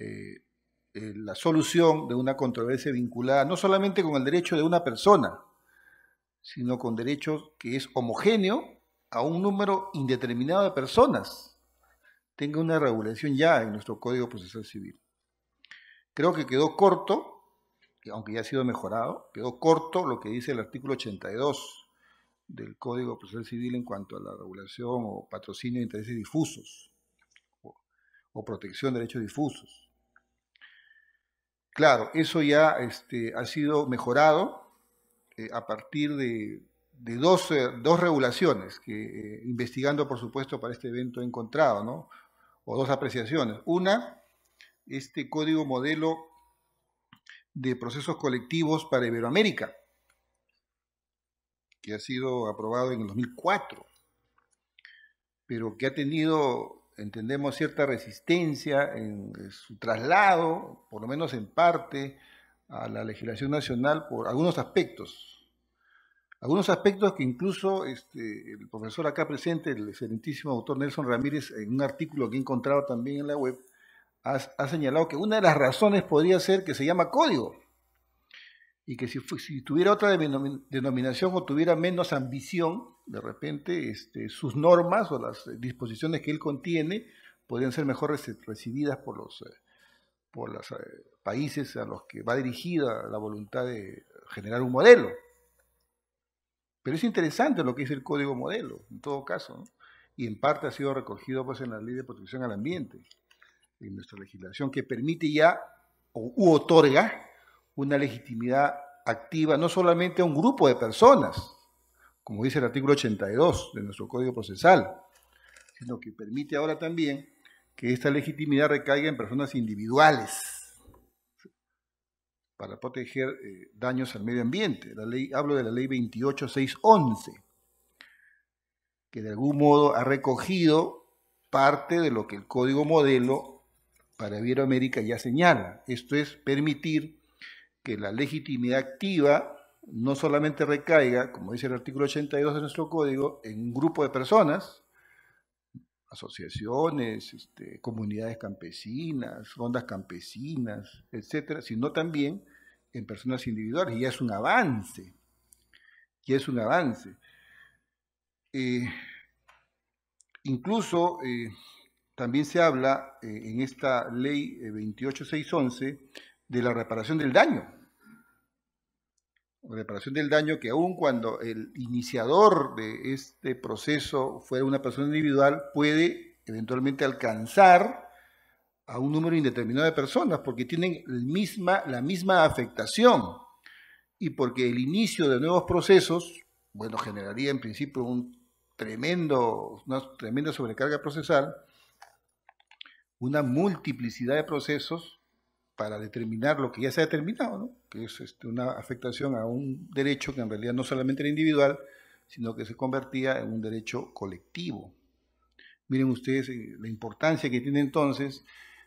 S3: eh, eh, la solución de una controversia vinculada no solamente con el derecho de una persona, sino con derechos que es homogéneo a un número indeterminado de personas, tenga una regulación ya en nuestro Código Procesal Civil. Creo que quedó corto, aunque ya ha sido mejorado, quedó corto lo que dice el artículo 82 del Código Procesal Civil en cuanto a la regulación o patrocinio de intereses difusos o, protección de derechos difusos. Claro, eso ya este, ha sido mejorado eh, a partir de, eh, dos, regulaciones que, eh, investigando por supuesto para este evento, he encontrado, ¿no? o dos apreciaciones. Una, este código modelo de procesos colectivos para Iberoamérica, que ha sido aprobado en el 2004, pero que ha tenido, entendemos, cierta resistencia en eh, su traslado, por lo menos en parte, a la legislación nacional por algunos aspectos. Algunos aspectos que incluso este, el profesor acá presente, el excelentísimo doctor Nelson Ramírez, en un artículo que he encontrado también en la web, ha, señalado que una de las razones podría ser que se llama código y que si, tuviera otra denominación o tuviera menos ambición, de repente este, sus normas o las disposiciones que él contiene podrían ser mejor recibidas por los, eh, por eh, países a los que va dirigida la voluntad de generar un modelo. Pero es interesante lo que es el código modelo, en todo caso, y en parte ha sido recogido pues, en la ley de protección al ambiente en nuestra legislación que permite ya o, u otorga una legitimidad activa no solamente a un grupo de personas, como dice el artículo 82 de nuestro Código Procesal, sino que permite ahora también que esta legitimidad recaiga en personas individuales para proteger eh, daños al medio ambiente. La ley, hablo de la ley 28611, que de algún modo ha recogido parte de lo que el Código Modelo para Iberoamérica ya señala. Esto es permitir que la legitimidad activa no solamente recaiga, como dice el artículo 82 de nuestro código, en un grupo de personas, asociaciones, este, comunidades campesinas, rondas campesinas, etcétera, sino también en personas individuales. Y ya es un avance, Y es un avance. Eh, incluso eh, también se habla eh, en esta ley 28611 eh, de la reparación del daño. Reparación del daño que aun cuando el iniciador de este proceso fuera una persona individual, puede eventualmente alcanzar a un número indeterminado de personas porque tienen la misma afectación y porque el inicio de nuevos procesos, bueno, generaría en principio un tremendo, una tremenda sobrecarga procesal, una multiplicidad de procesos para determinar lo que ya se ha determinado, ¿no? que es este, una afectación a un derecho que en realidad no solamente era individual, sino que se convertía en un derecho colectivo. Miren ustedes eh, la importancia que tiene entonces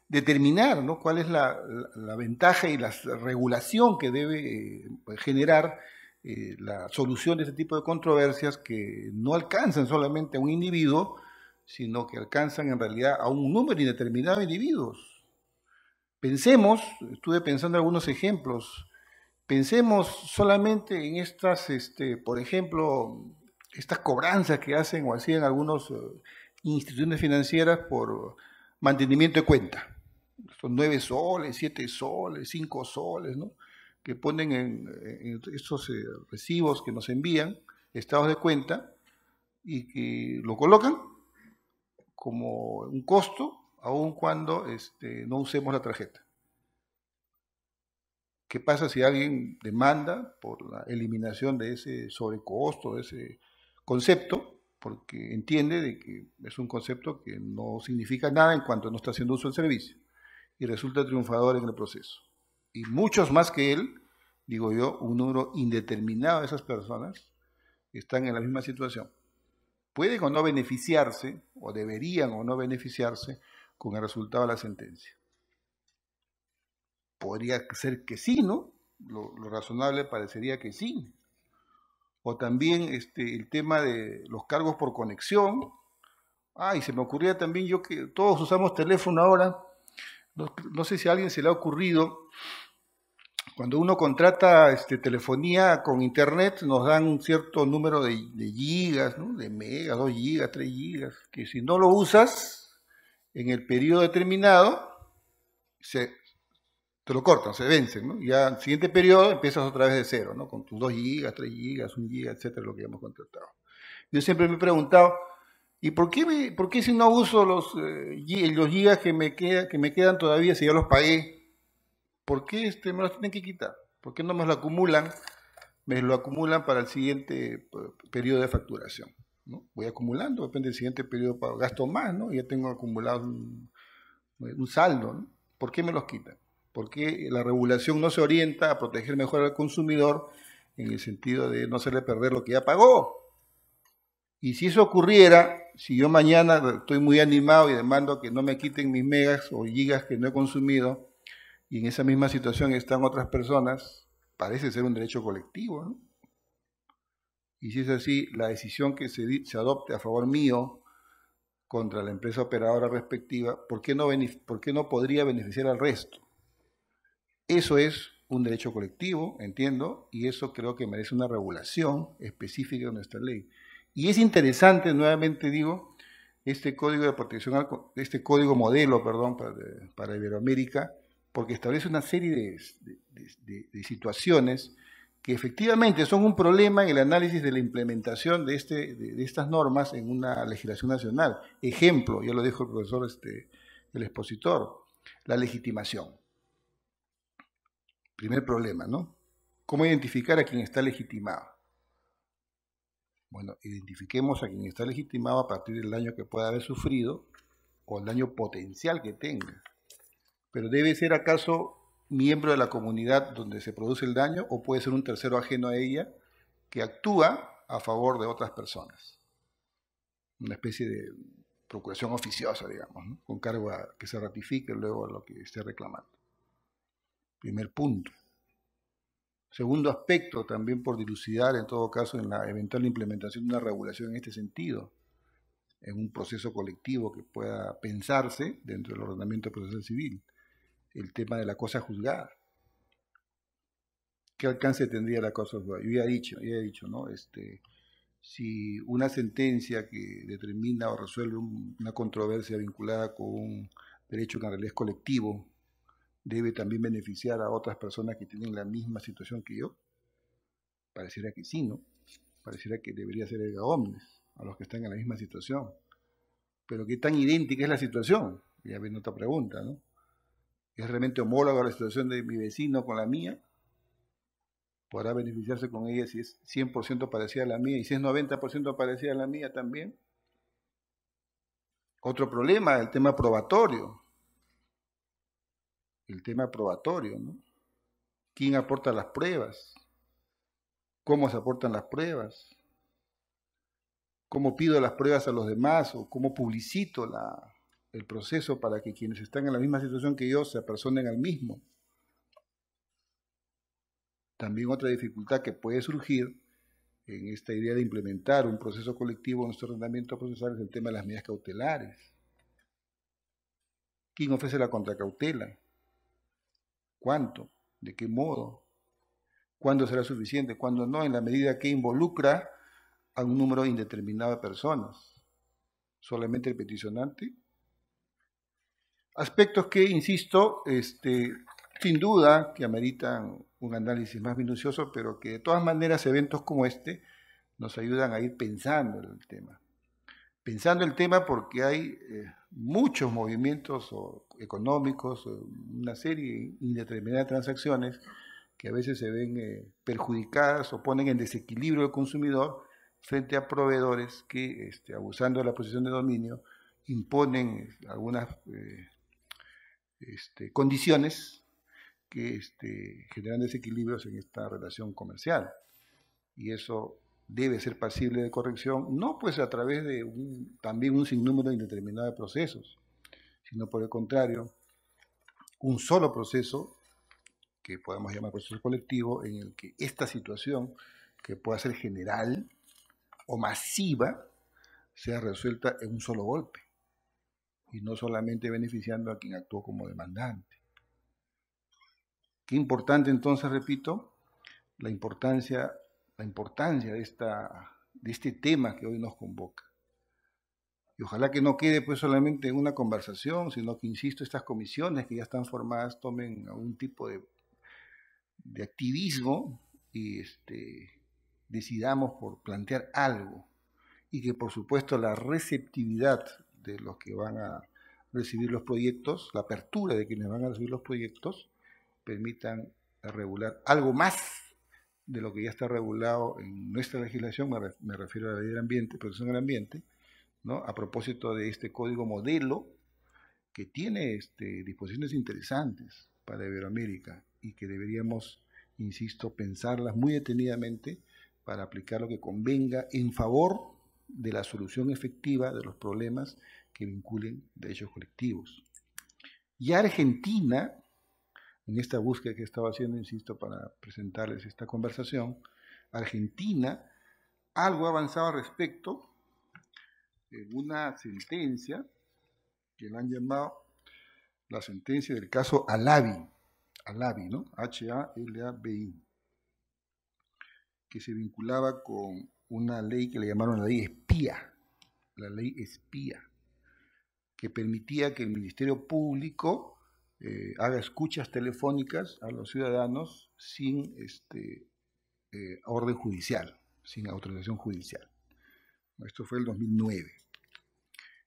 S3: determinar cuál es la, ventaja y la regulación que debe eh, generar eh, la solución de este tipo de controversias que no alcanzan solamente a un individuo, sino que alcanzan en realidad a un número indeterminado de individuos. Pensemos, estuve pensando algunos ejemplos, pensemos solamente en estas, este, por ejemplo, estas cobranzas que hacen o hacían algunas eh, instituciones financieras por mantenimiento de cuenta. Son nueve soles, siete soles, cinco soles, ¿no? Que ponen en, estos eh, recibos que nos envían, estados de cuenta, y que lo colocan como un costo, aun cuando este, no usemos la tarjeta. ¿Qué pasa si alguien demanda por la eliminación de ese sobrecosto, de ese concepto? Porque entiende de que es un concepto que no significa nada en cuanto no está haciendo uso del servicio y resulta triunfador en el proceso. Y muchos más que él, digo yo, un número indeterminado de esas personas están en la misma situación pueden o no beneficiarse, o deberían o no beneficiarse, con el resultado de la sentencia. Podría ser que sí, ¿no? Lo, razonable parecería que sí. O también este, el tema de los cargos por conexión. ay se me ocurría también yo que todos usamos teléfono ahora. No, no sé si a alguien se le ha ocurrido cuando uno contrata este, telefonía con internet, nos dan un cierto número de, gigas, de megas, 2 gigas, 3 gigas, que si no lo usas en el periodo determinado, se, te lo cortan, se vencen, ¿no? Ya en el siguiente periodo empiezas otra vez de cero, ¿no? Con tus 2 gigas, 3 gigas, 1 giga, etcétera, lo que hemos contratado. Yo siempre me he preguntado, ¿y por qué, por si no uso los, eh, los gigas que me, queda, que me quedan todavía si ya los pagué? ¿por qué este, me los tienen que quitar? ¿Por qué no me lo acumulan? Me lo acumulan para el siguiente eh, periodo de facturación. ¿no? Voy acumulando, depende el siguiente periodo para gasto más, ¿no? Ya tengo acumulado un, eh, saldo, ¿Por qué me los quitan? ¿Por qué la regulación no se orienta a proteger mejor al consumidor en el sentido de no hacerle perder lo que ya pagó? Y si eso ocurriera, si yo mañana estoy muy animado y demando que no me quiten mis megas o gigas que no he consumido, y en esa misma situación están otras personas, parece ser un derecho colectivo, ¿no? Y si es así, la decisión que se, adopte a favor mío contra la empresa operadora respectiva, ¿por qué, no ¿por qué no podría beneficiar al resto? Eso es un derecho colectivo, entiendo, y eso creo que merece una regulación específica de nuestra ley. Y es interesante, nuevamente digo, este código de protección, este código modelo, perdón, para Iberoamérica, porque establece una serie de, situaciones que efectivamente son un problema en el análisis de la implementación de, este, de, estas normas en una legislación nacional. Ejemplo, ya lo dijo el profesor, este, el expositor, la legitimación. Primer problema, ¿no? ¿Cómo identificar a quien está legitimado? Bueno, identifiquemos a quien está legitimado a partir del daño que pueda haber sufrido o el daño potencial que tenga pero debe ser acaso miembro de la comunidad donde se produce el daño o puede ser un tercero ajeno a ella que actúa a favor de otras personas. Una especie de procuración oficiosa, digamos, con cargo a que se ratifique luego lo que esté reclamando. Primer punto. Segundo aspecto, también por dilucidar, en todo caso, en la eventual implementación de una regulación en este sentido, en un proceso colectivo que pueda pensarse dentro del ordenamiento procesal civil el tema de la cosa juzgada. ¿Qué alcance tendría la cosa juzgada? Yo ya he dicho, he dicho, ¿no? Este, si una sentencia que determina o resuelve una controversia vinculada con un derecho que en realidad es colectivo, debe también beneficiar a otras personas que tienen la misma situación que yo. Pareciera que sí, ¿no? Pareciera que debería ser el omnes a los que están en la misma situación. Pero qué tan idéntica es la situación, ya ven otra pregunta, ¿no? es realmente homólogo a la situación de mi vecino con la mía, podrá beneficiarse con ella si es 100% parecida a la mía y si es 90% parecida a la mía también. Otro problema, el tema probatorio. El tema probatorio, ¿no? ¿Quién aporta las pruebas? ¿Cómo se aportan las pruebas? ¿Cómo pido las pruebas a los demás? ¿O cómo publicito la, el proceso para que quienes están en la misma situación que yo se apersonen al mismo. También otra dificultad que puede surgir en esta idea de implementar un proceso colectivo en nuestro ordenamiento procesal es el tema de las medidas cautelares. ¿Quién ofrece la contracautela? ¿Cuánto? ¿De qué modo? ¿Cuándo será suficiente? ¿Cuándo no? En la medida que involucra a un número indeterminado de personas. Solamente el peticionante Aspectos que, insisto, este, sin duda que ameritan un análisis más minucioso, pero que de todas maneras eventos como este nos ayudan a ir pensando el tema. Pensando el tema porque hay eh, muchos movimientos económicos, una serie indeterminada de transacciones que a veces se ven eh, perjudicadas o ponen en desequilibrio al consumidor frente a proveedores que, este, abusando de la posición de dominio, imponen algunas eh, este, condiciones que este, generan desequilibrios en esta relación comercial. Y eso debe ser pasible de corrección, no pues a través de un, también un sinnúmero indeterminado de procesos, sino por el contrario, un solo proceso, que podemos llamar proceso colectivo, en el que esta situación, que pueda ser general o masiva, sea resuelta en un solo golpe y no solamente beneficiando a quien actuó como demandante. Qué importante entonces, repito, la importancia, la importancia de, esta, de este tema que hoy nos convoca. Y ojalá que no quede pues solamente una conversación, sino que, insisto, estas comisiones que ya están formadas tomen algún tipo de, de activismo y este, decidamos por plantear algo. Y que por supuesto la receptividad de los que van a recibir los proyectos, la apertura de quienes van a recibir los proyectos, permitan regular algo más de lo que ya está regulado en nuestra legislación, me, refiero a la ley del ambiente, protección del ambiente, ¿no? a propósito de este código modelo que tiene este, disposiciones interesantes para Iberoamérica y que deberíamos, insisto, pensarlas muy detenidamente para aplicar lo que convenga en favor de la solución efectiva de los problemas que vinculen derechos colectivos. Y Argentina, en esta búsqueda que estaba haciendo, insisto, para presentarles esta conversación, Argentina algo avanzado respecto en una sentencia que la han llamado la sentencia del caso Alavi, Alavi, ¿no? H-A-L-A-B-I, que se vinculaba con una ley que le llamaron la ley espía, la ley espía, que permitía que el Ministerio Público eh, haga escuchas telefónicas a los ciudadanos sin este, eh, orden judicial, sin autorización judicial. Esto fue el 2009.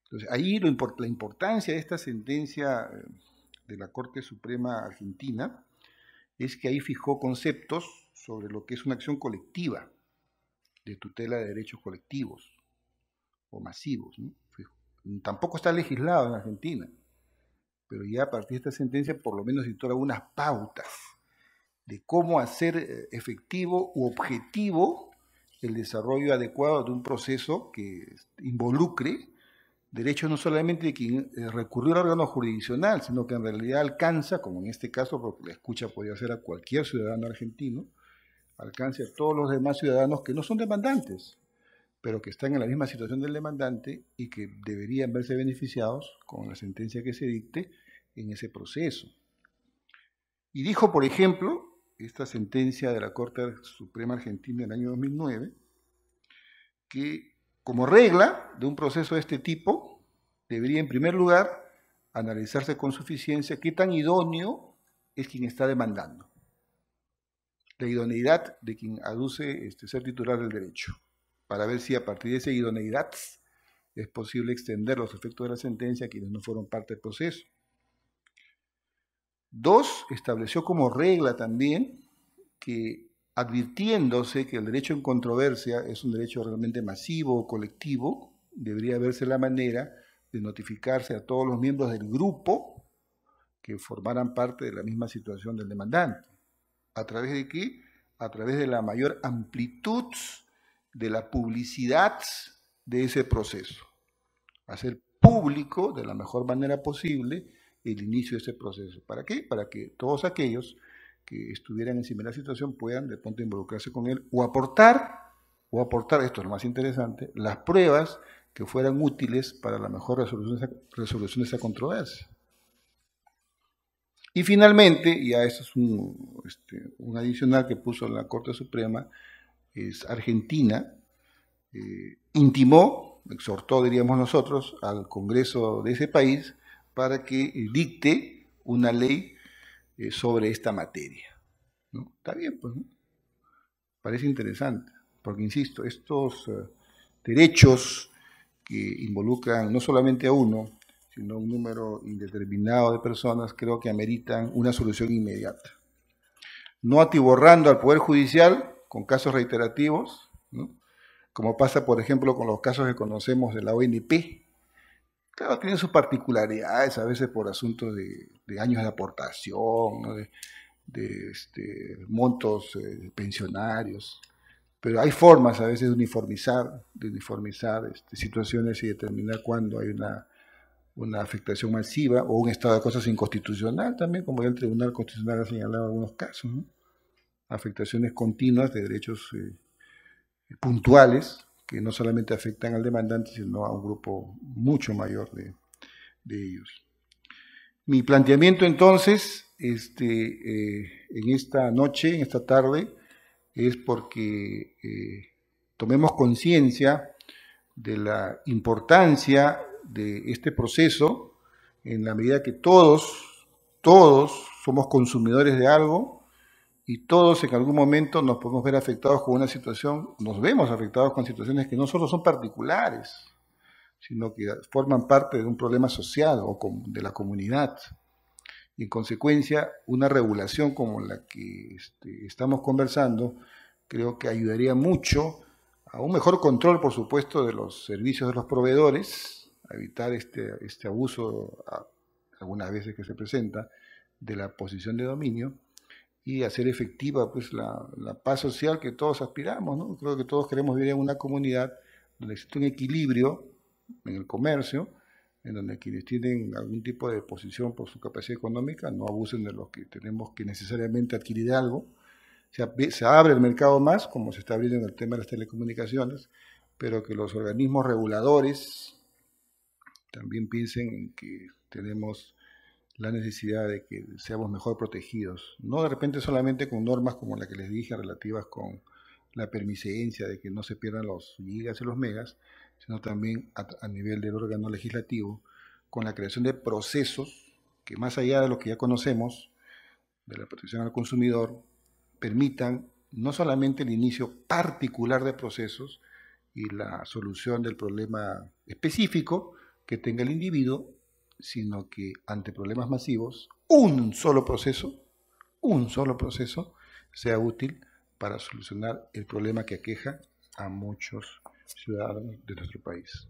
S3: Entonces, ahí lo la importancia de esta sentencia eh, de la Corte Suprema Argentina es que ahí fijó conceptos sobre lo que es una acción colectiva de tutela de derechos colectivos o masivos. Tampoco está legislado en Argentina, pero ya a partir de esta sentencia por lo menos dictó algunas pautas de cómo hacer eh, efectivo u objetivo el desarrollo adecuado de un proceso que involucre derechos no solamente de quien eh, recurrió al órgano jurisdiccional, sino que en realidad alcanza, como en este caso, porque la escucha podría ser a cualquier ciudadano argentino, alcance a todos los demás ciudadanos que no son demandantes, pero que están en la misma situación del demandante y que deberían verse beneficiados con la sentencia que se dicte en ese proceso. Y dijo, por ejemplo, esta sentencia de la Corte Suprema Argentina del año 2009, que como regla de un proceso de este tipo, debería en primer lugar analizarse con suficiencia qué tan idóneo es quien está demandando la idoneidad de quien aduce este, ser titular del derecho, para ver si a partir de esa idoneidad es posible extender los efectos de la sentencia a quienes no fueron parte del proceso. Dos, estableció como regla también que advirtiéndose que el derecho en controversia es un derecho realmente masivo o colectivo, debería verse la manera de notificarse a todos los miembros del grupo que formaran parte de la misma situación del demandante. ¿A través de qué? A través de la mayor amplitud de la publicidad de ese proceso. Hacer público de la mejor manera posible el inicio de ese proceso. ¿Para qué? Para que todos aquellos que estuvieran en similar situación puedan de pronto involucrarse con él o aportar, o aportar, esto es lo más interesante, las pruebas que fueran útiles para la mejor resolución, resolución de esa controversia. Y finalmente, y a eso es este, un, adicional que puso la Corte Suprema, es Argentina, eh, intimó, exhortó, diríamos nosotros, al Congreso de ese país para que dicte una ley eh, sobre esta materia. ¿No? Está bien, pues, Parece interesante, porque, insisto, estos eh, derechos que involucran no solamente a uno, sino un número indeterminado de personas, creo que ameritan una solución inmediata. No atiborrando al Poder Judicial con casos reiterativos, como pasa, por ejemplo, con los casos que conocemos de la ONP. Claro, tienen sus particularidades, a veces por asuntos de, años de aportación, de, este, montos eh, pensionarios, pero hay formas a veces de uniformizar, de uniformizar este, situaciones y determinar cuándo hay una una afectación masiva o un estado de cosas inconstitucional también, como el Tribunal Constitucional ha señalado en algunos casos, afectaciones continuas de derechos eh, puntuales que no solamente afectan al demandante, sino a un grupo mucho mayor de, ellos. Mi planteamiento entonces, este, eh, en esta noche, en esta tarde, es porque eh, tomemos conciencia de la importancia de este proceso, en la medida que todos, todos somos consumidores de algo y todos en algún momento nos podemos ver afectados con una situación, nos vemos afectados con situaciones que no solo son particulares, sino que forman parte de un problema social o de la comunidad. Y en consecuencia, una regulación como la que este, estamos conversando creo que ayudaría mucho a un mejor control, por supuesto, de los servicios de los proveedores, evitar este, este abuso ah, algunas veces que se presenta de la posición de dominio y hacer efectiva pues la, paz social que todos aspiramos, ¿no? Creo que todos queremos vivir en una comunidad donde existe un equilibrio en el comercio, en donde quienes tienen algún tipo de posición por su capacidad económica no abusen de los que tenemos que necesariamente adquirir algo. Se, se abre el mercado más, como se está abriendo en el tema de las telecomunicaciones, pero que los organismos reguladores también piensen en que tenemos la necesidad de que seamos mejor protegidos. No de repente solamente con normas como la que les dije relativas con la permisencia de que no se pierdan los gigas y los megas, sino también a, a nivel del órgano legislativo, con la creación de procesos que más allá de lo que ya conocemos, de la protección al consumidor, permitan no solamente el inicio particular de procesos y la solución del problema específico, que tenga el individuo, sino que ante problemas masivos, un solo proceso, un solo proceso sea útil para solucionar el problema que aqueja a muchos ciudadanos de nuestro país.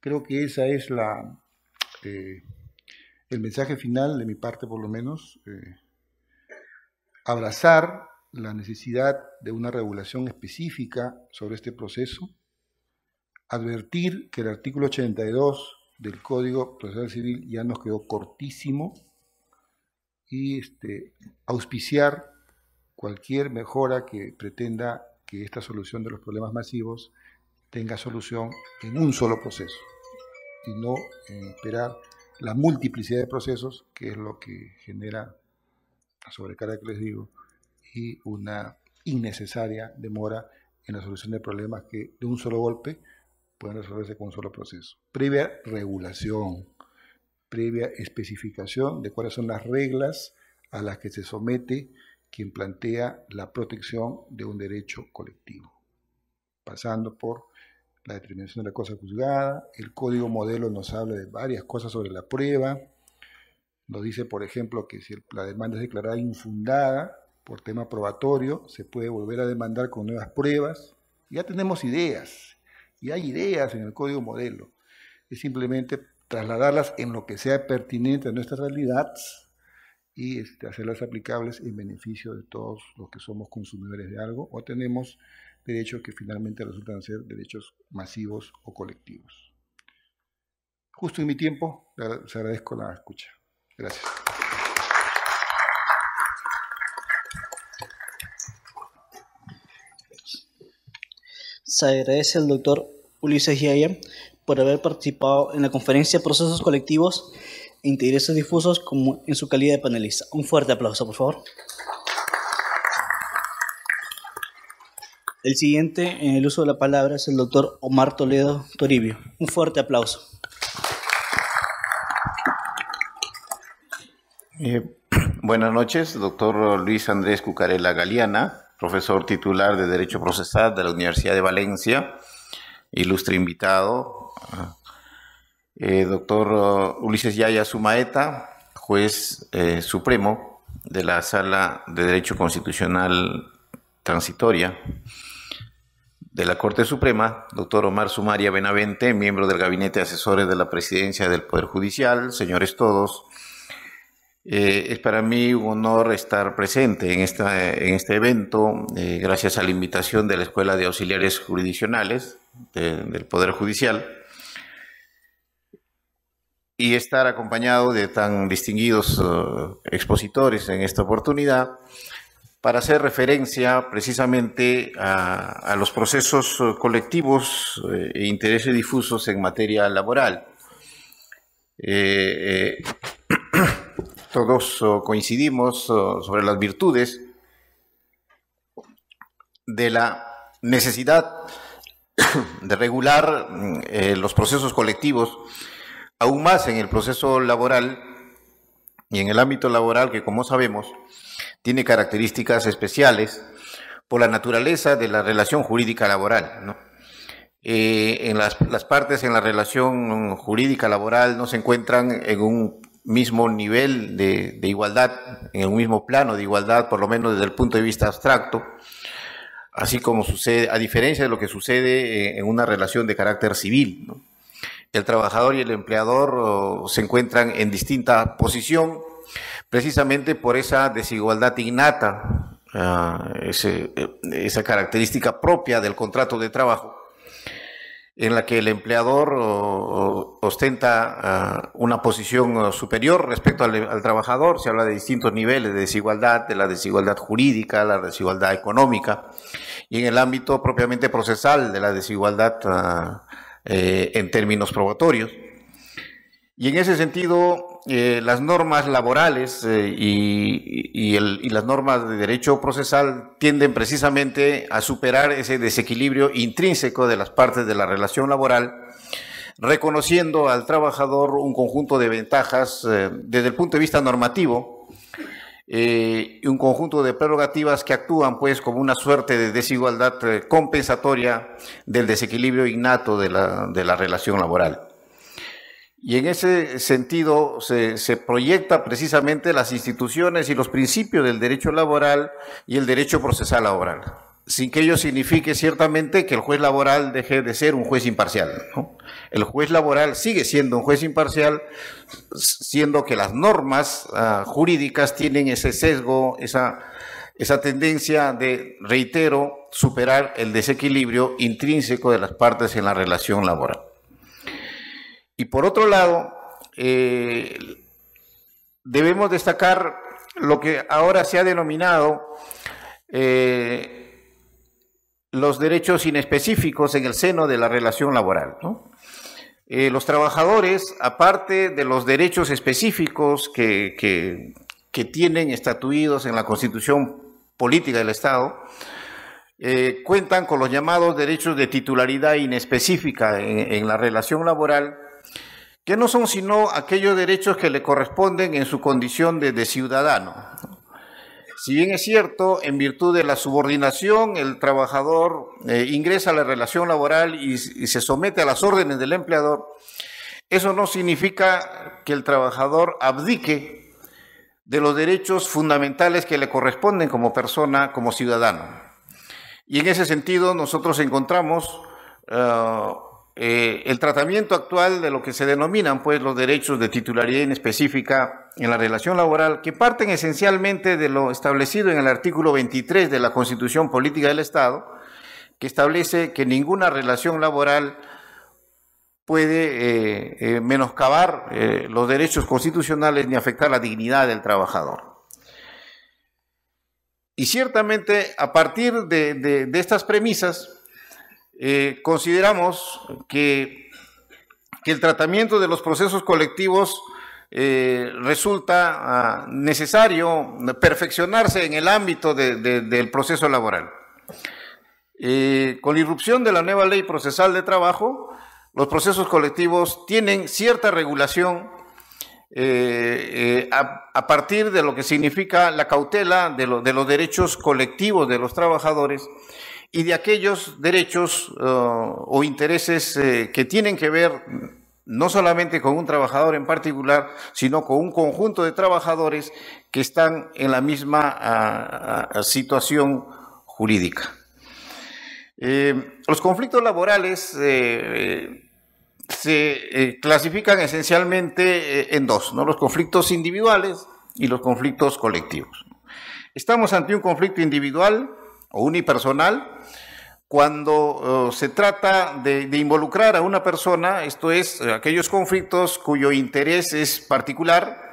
S3: Creo que esa es la eh, el mensaje final de mi parte, por lo menos. Eh, abrazar la necesidad de una regulación específica sobre este proceso, advertir que el artículo 82 del Código Procesal Civil ya nos quedó cortísimo y este, auspiciar cualquier mejora que pretenda que esta solución de los problemas masivos tenga solución en un solo proceso y no esperar la multiplicidad de procesos, que es lo que genera la sobrecarga que les digo, y una innecesaria demora en la solución de problemas que de un solo golpe pueden resolverse con un solo proceso. Previa regulación, previa especificación de cuáles son las reglas a las que se somete quien plantea la protección de un derecho colectivo, pasando por la determinación de la cosa juzgada, el código modelo nos habla de varias cosas sobre la prueba, nos dice, por ejemplo, que si la demanda es declarada infundada por tema probatorio, se puede volver a demandar con nuevas pruebas, ya tenemos ideas, y hay ideas en el código modelo. Es simplemente trasladarlas en lo que sea pertinente a nuestra realidad y este, hacerlas aplicables en beneficio de todos los que somos consumidores de algo o tenemos derechos que finalmente resultan ser derechos masivos o colectivos. Justo en mi tiempo, les agradezco la escucha. Gracias.
S2: Se agradece al doctor Ulises Giaia por haber participado en la conferencia Procesos Colectivos e Intereses Difusos como en su calidad de panelista. Un fuerte aplauso, por favor. El siguiente en el uso de la palabra es el doctor Omar Toledo Toribio. Un fuerte aplauso.
S4: Eh, *clears throat* buenas noches, doctor Luis Andrés Cucarela Galeana, profesor titular de Derecho Procesal de la Universidad de Valencia, ilustre invitado, eh, doctor uh, Ulises Yaya Sumaeta, juez eh, supremo de la Sala de Derecho Constitucional Transitoria de la Corte Suprema, doctor Omar Sumaria Benavente, miembro del Gabinete de Asesores de la Presidencia del Poder Judicial, señores todos, eh, es para mí un honor estar presente en, este evento, eh, gracias a la invitación de la Escuela de Auxiliares Jurisdiccionales del Poder Judicial, y estar acompañado de tan distinguidos eh, expositores en esta oportunidad para hacer referencia precisamente a, los procesos colectivos e intereses difusos en materia laboral todos oh, coincidimos oh, sobre las virtudes de la necesidad de regular eh, los procesos colectivos, aún más en el proceso laboral y en el ámbito laboral que, como sabemos, tiene características especiales por la naturaleza de la relación jurídica laboral. Eh, en las, partes en la relación jurídica laboral no se encuentran en un mismo nivel de, igualdad, en el mismo plano de igualdad, por lo menos desde el punto de vista abstracto, así como sucede, a diferencia de lo que sucede eh, en una relación de carácter civil. El trabajador y el empleador se encuentran en distinta posición precisamente por esa desigualdad innata, ah, eh, esa característica propia del contrato de trabajo en la que el empleador ostenta ah, una posición ah, superior respecto al, trabajador. Se habla de distintos niveles de desigualdad, de la desigualdad jurídica, la desigualdad económica, y en el ámbito propiamente procesal de la desigualdad ah, eh, en términos probatorios. Y en ese sentido, eh, las normas laborales eh, y, las normas de derecho procesal tienden precisamente a superar ese desequilibrio intrínseco de las partes de la relación laboral, reconociendo al trabajador un conjunto de ventajas eh, desde el punto de vista normativo y un conjunto de prerrogativas que actúan pues como una suerte de desigualdad compensatoria del desequilibrio innato de la relación laboral. Y en ese sentido se, proyecta precisamente las instituciones y los principios del derecho laboral y el derecho procesal laboral, sin que ello signifique ciertamente que el juez laboral deje de ser un juez imparcial. El juez laboral sigue siendo un juez imparcial, siendo que las normas ah, jurídicas tienen ese sesgo, esa, esa tendencia de, reitero, superar el desequilibrio intrínseco de las partes en la relación laboral. Y por otro lado, eh, debemos destacar lo que ahora se ha denominado eh, los derechos inespecíficos en el seno de la relación laboral. Eh, los trabajadores, aparte de los derechos específicos que, tienen estatuidos en la Constitución Política del Estado, cuentan con los llamados derechos de titularidad inespecífica en la relación laboral que no son sino aquellos derechos que le corresponden en su condición de, ciudadano. Si bien es cierto, en virtud de la subordinación, el trabajador eh, ingresa a la relación laboral y, se somete a las órdenes del empleador, eso no significa que el trabajador abdique de los derechos fundamentales que le corresponden como persona, como ciudadano. Y en ese sentido nosotros encontramos eh, eh, el tratamiento actual de lo que se denominan pues los derechos de titularidad en específica en la relación laboral, que parten esencialmente de lo establecido en el artículo 23 de la Constitución Política del Estado, que establece que ninguna relación laboral puede eh, eh, menoscabar los derechos constitucionales ni afectar la dignidad del trabajador. Y ciertamente, a partir de estas premisas, eh, consideramos que, el tratamiento de los procesos colectivos eh, resulta ah, necesario perfeccionarse en el ámbito del proceso laboral. Eh, con la irrupción de la nueva ley procesal de trabajo, los procesos colectivos tienen cierta regulación a, partir de lo que significa la cautela de, los derechos colectivos de los trabajadores y de aquellos derechos uh, o intereses eh, que tienen que ver no solamente con un trabajador en particular, sino con un conjunto de trabajadores que están en la misma ah, ah, situación jurídica. Eh, los conflictos laborales eh, se clasifican esencialmente en dos, los conflictos individuales y los conflictos colectivos. Estamos ante un conflicto individual o unipersonal cuando eh, se trata de, involucrar a una persona, esto es, eh, aquellos conflictos cuyo interés es particular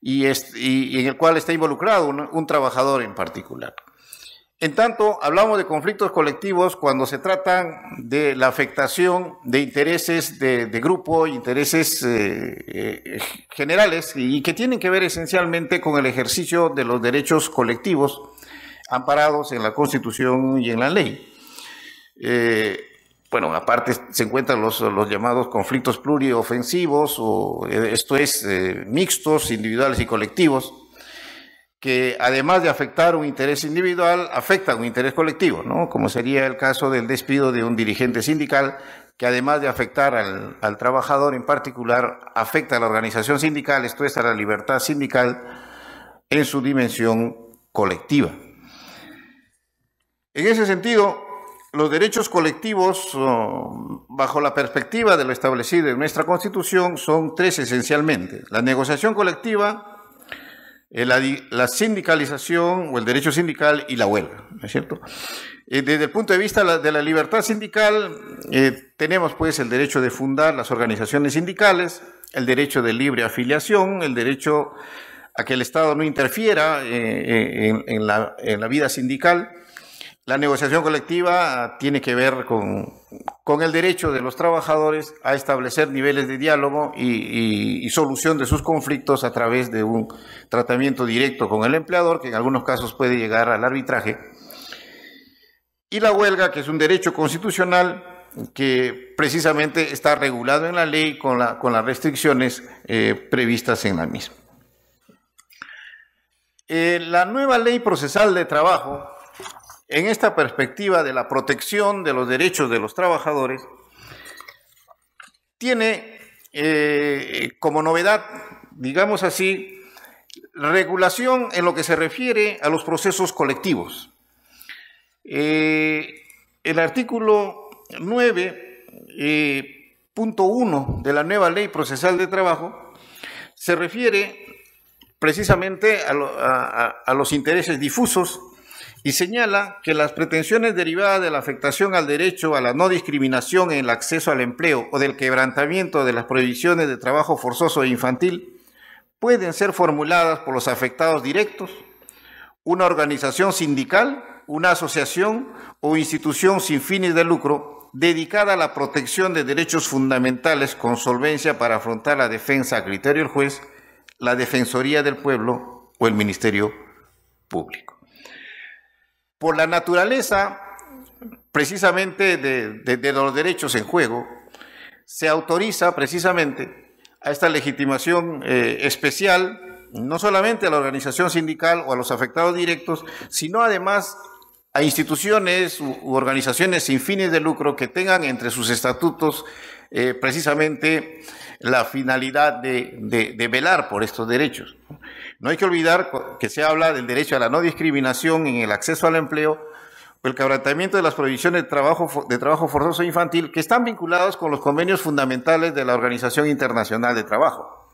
S4: y, en el cual está involucrado un, trabajador en particular. En tanto, hablamos de conflictos colectivos cuando se tratan de la afectación de intereses de, grupo, intereses eh, generales y que tienen que ver esencialmente con el ejercicio de los derechos colectivos amparados en la Constitución y en la ley. Eh, bueno, aparte se encuentran los, llamados conflictos pluriofensivos, o, eh, esto es, eh, mixtos, individuales y colectivos, que además de afectar un interés individual, afectan un interés colectivo, ¿no? como sería el caso del despido de un dirigente sindical, que además de afectar al trabajador en particular, afecta a la organización sindical, esto es, a la libertad sindical en su dimensión colectiva. En ese sentido, los derechos colectivos, oh, bajo la perspectiva de lo establecido en nuestra Constitución, son tres esencialmente. La negociación colectiva, eh, la, sindicalización o el derecho sindical y la huelga, es cierto? Eh, desde el punto de vista de la libertad sindical, eh, tenemos pues el derecho de fundar las organizaciones sindicales, el derecho de libre afiliación, el derecho a que el Estado no interfiera en la vida sindical, la negociación colectiva ah, tiene que ver con, el derecho de los trabajadores a establecer niveles de diálogo y, solución de sus conflictos a través de un tratamiento directo con el empleador, que en algunos casos puede llegar al arbitraje. Y la huelga, que es un derecho constitucional que precisamente está regulado en la ley con, las restricciones eh, previstas en la misma. Eh, la nueva ley procesal de trabajo en esta perspectiva de la protección de los derechos de los trabajadores, tiene eh, como novedad, digamos así, regulación en lo que se
S3: refiere
S4: a los procesos colectivos. Eh, el artículo 9.1 eh, de la nueva ley procesal de trabajo se refiere precisamente a los intereses difusos y señala que las pretensiones derivadas de la afectación al derecho a la no discriminación en el acceso al empleo o del quebrantamiento de las prohibiciones de trabajo forzoso e infantil pueden ser formuladas por los afectados directos, una organización sindical, una asociación o institución sin fines de lucro dedicada a la protección de derechos fundamentales con solvencia para afrontar la defensa a criterio del juez, la Defensoría del Pueblo o el Ministerio Público por la naturaleza precisamente de, los derechos en juego, se autoriza precisamente a esta legitimación eh, especial, no solamente a la organización sindical o a los afectados directos, sino además a instituciones u organizaciones sin fines de lucro que tengan entre sus estatutos eh, precisamente la finalidad de, velar por estos derechos. No hay que olvidar que se habla del derecho a la no discriminación en el acceso al empleo, el quebrantamiento de las prohibiciones de trabajo, de trabajo forzoso e infantil, que están vinculados con los convenios fundamentales de la Organización Internacional de Trabajo.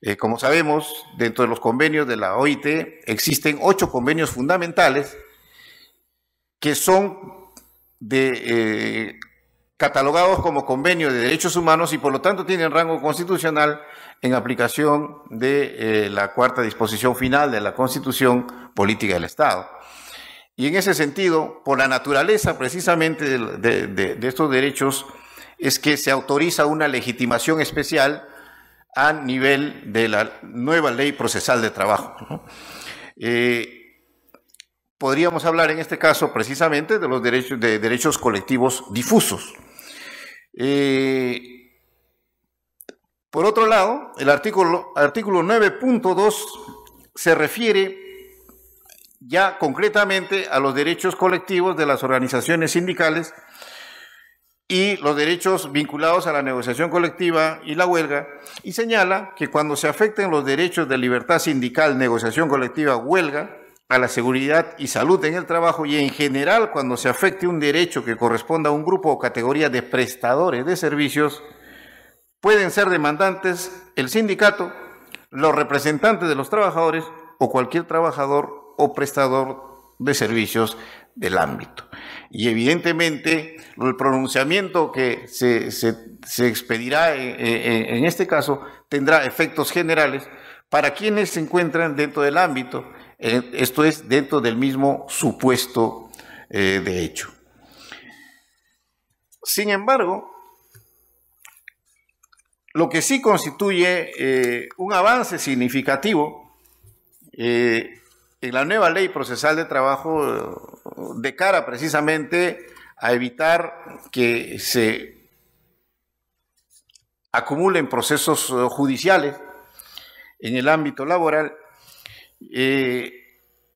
S4: Eh, como sabemos, dentro de los convenios de la OIT existen ocho convenios fundamentales que son de eh, catalogados como convenio de derechos humanos y por lo tanto tienen rango constitucional en aplicación de eh, la cuarta disposición final de la Constitución Política del Estado. Y en ese sentido, por la naturaleza precisamente de, estos derechos, es que se autoriza una legitimación especial a nivel de la nueva ley procesal de trabajo. Eh, podríamos hablar en este caso precisamente de los derechos, de derechos colectivos difusos, eh, por otro lado, el artículo, artículo 9.2 se refiere ya concretamente a los derechos colectivos de las organizaciones sindicales y los derechos vinculados a la negociación colectiva y la huelga, y señala que cuando se afecten los derechos de libertad sindical, negociación colectiva, huelga, a la seguridad y salud en el trabajo y en general cuando se afecte un derecho que corresponda a un grupo o categoría de prestadores de servicios, pueden ser demandantes el sindicato, los representantes de los trabajadores o cualquier trabajador o prestador de servicios del ámbito. Y evidentemente el pronunciamiento que se, expedirá en, eh, eh, eh, en este caso tendrá efectos generales para quienes se encuentran dentro del ámbito eh, esto es dentro del mismo supuesto eh, de hecho. Sin embargo, lo que sí constituye eh, un avance significativo en la nueva ley procesal de trabajo de cara precisamente a evitar que se acumulen procesos judiciales en el ámbito laboral eh,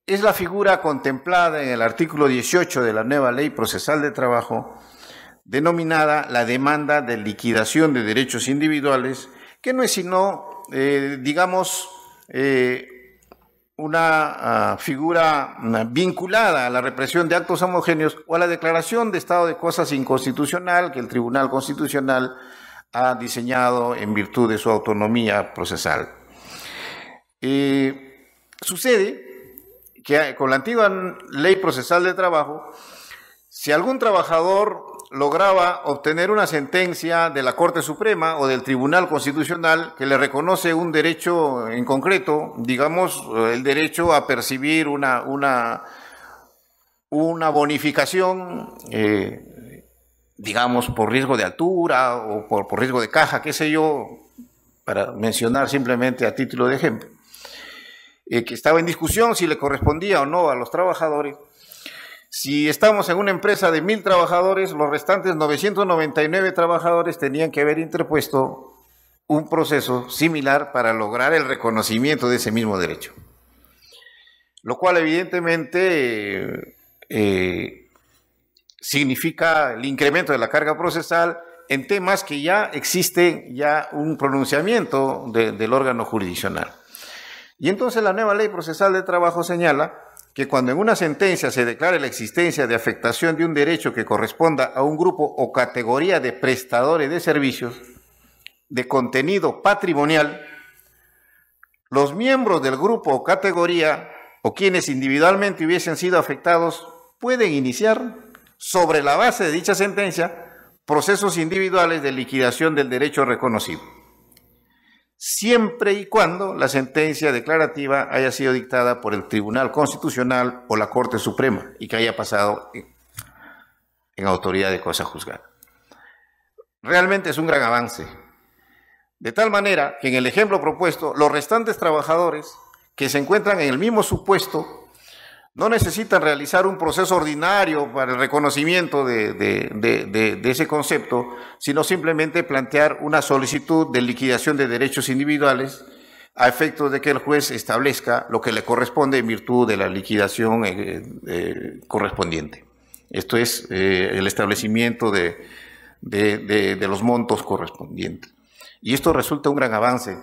S4: es la figura contemplada en el artículo 18 de la nueva ley procesal de trabajo, denominada la demanda de liquidación de derechos individuales, que no es sino, eh, digamos, eh, una ah, figura vinculada a la represión de actos homogéneos o a la declaración de estado de cosas inconstitucional que el Tribunal Constitucional ha diseñado en virtud de su autonomía procesal. Sucede que con la antigua ley procesal de trabajo, si algún trabajador lograba obtener una sentencia de la Corte Suprema o del Tribunal Constitucional que le reconoce un derecho en concreto, digamos, el derecho a percibir una, una, una bonificación, eh, digamos, por riesgo de altura o por riesgo de caja, qué sé yo, para mencionar simplemente a título de ejemplo. Eh, que estaba en discusión si le correspondía o no a los trabajadores. Si estamos en una empresa de mil trabajadores, los restantes 999 trabajadores tenían que haber interpuesto un proceso similar para lograr el reconocimiento de ese mismo derecho. Lo cual evidentemente eh, significa el incremento de la carga procesal en temas que ya existe ya un pronunciamiento del órgano jurisdiccional. Y entonces la nueva ley procesal de trabajo señala que cuando en una sentencia se declare la existencia de afectación de un derecho que corresponda a un grupo o categoría de prestadores de servicios de contenido patrimonial, los miembros del grupo o categoría o quienes individualmente hubiesen sido afectados pueden iniciar, sobre la base de dicha sentencia, procesos individuales de liquidación del derecho reconocido siempre y cuando la sentencia declarativa haya sido dictada por el Tribunal Constitucional o la Corte Suprema y que haya pasado en, autoridad de cosa juzgada. Realmente es un gran avance. De tal manera que en el ejemplo propuesto, los restantes trabajadores que se encuentran en el mismo supuesto no necesitan realizar un proceso ordinario para el reconocimiento de, ese concepto, sino simplemente plantear una solicitud de liquidación de derechos individuales a efecto de que el juez establezca lo que le corresponde en virtud de la liquidación eh, eh, correspondiente. Esto es eh, el establecimiento de los montos correspondientes. Y esto resulta un gran avance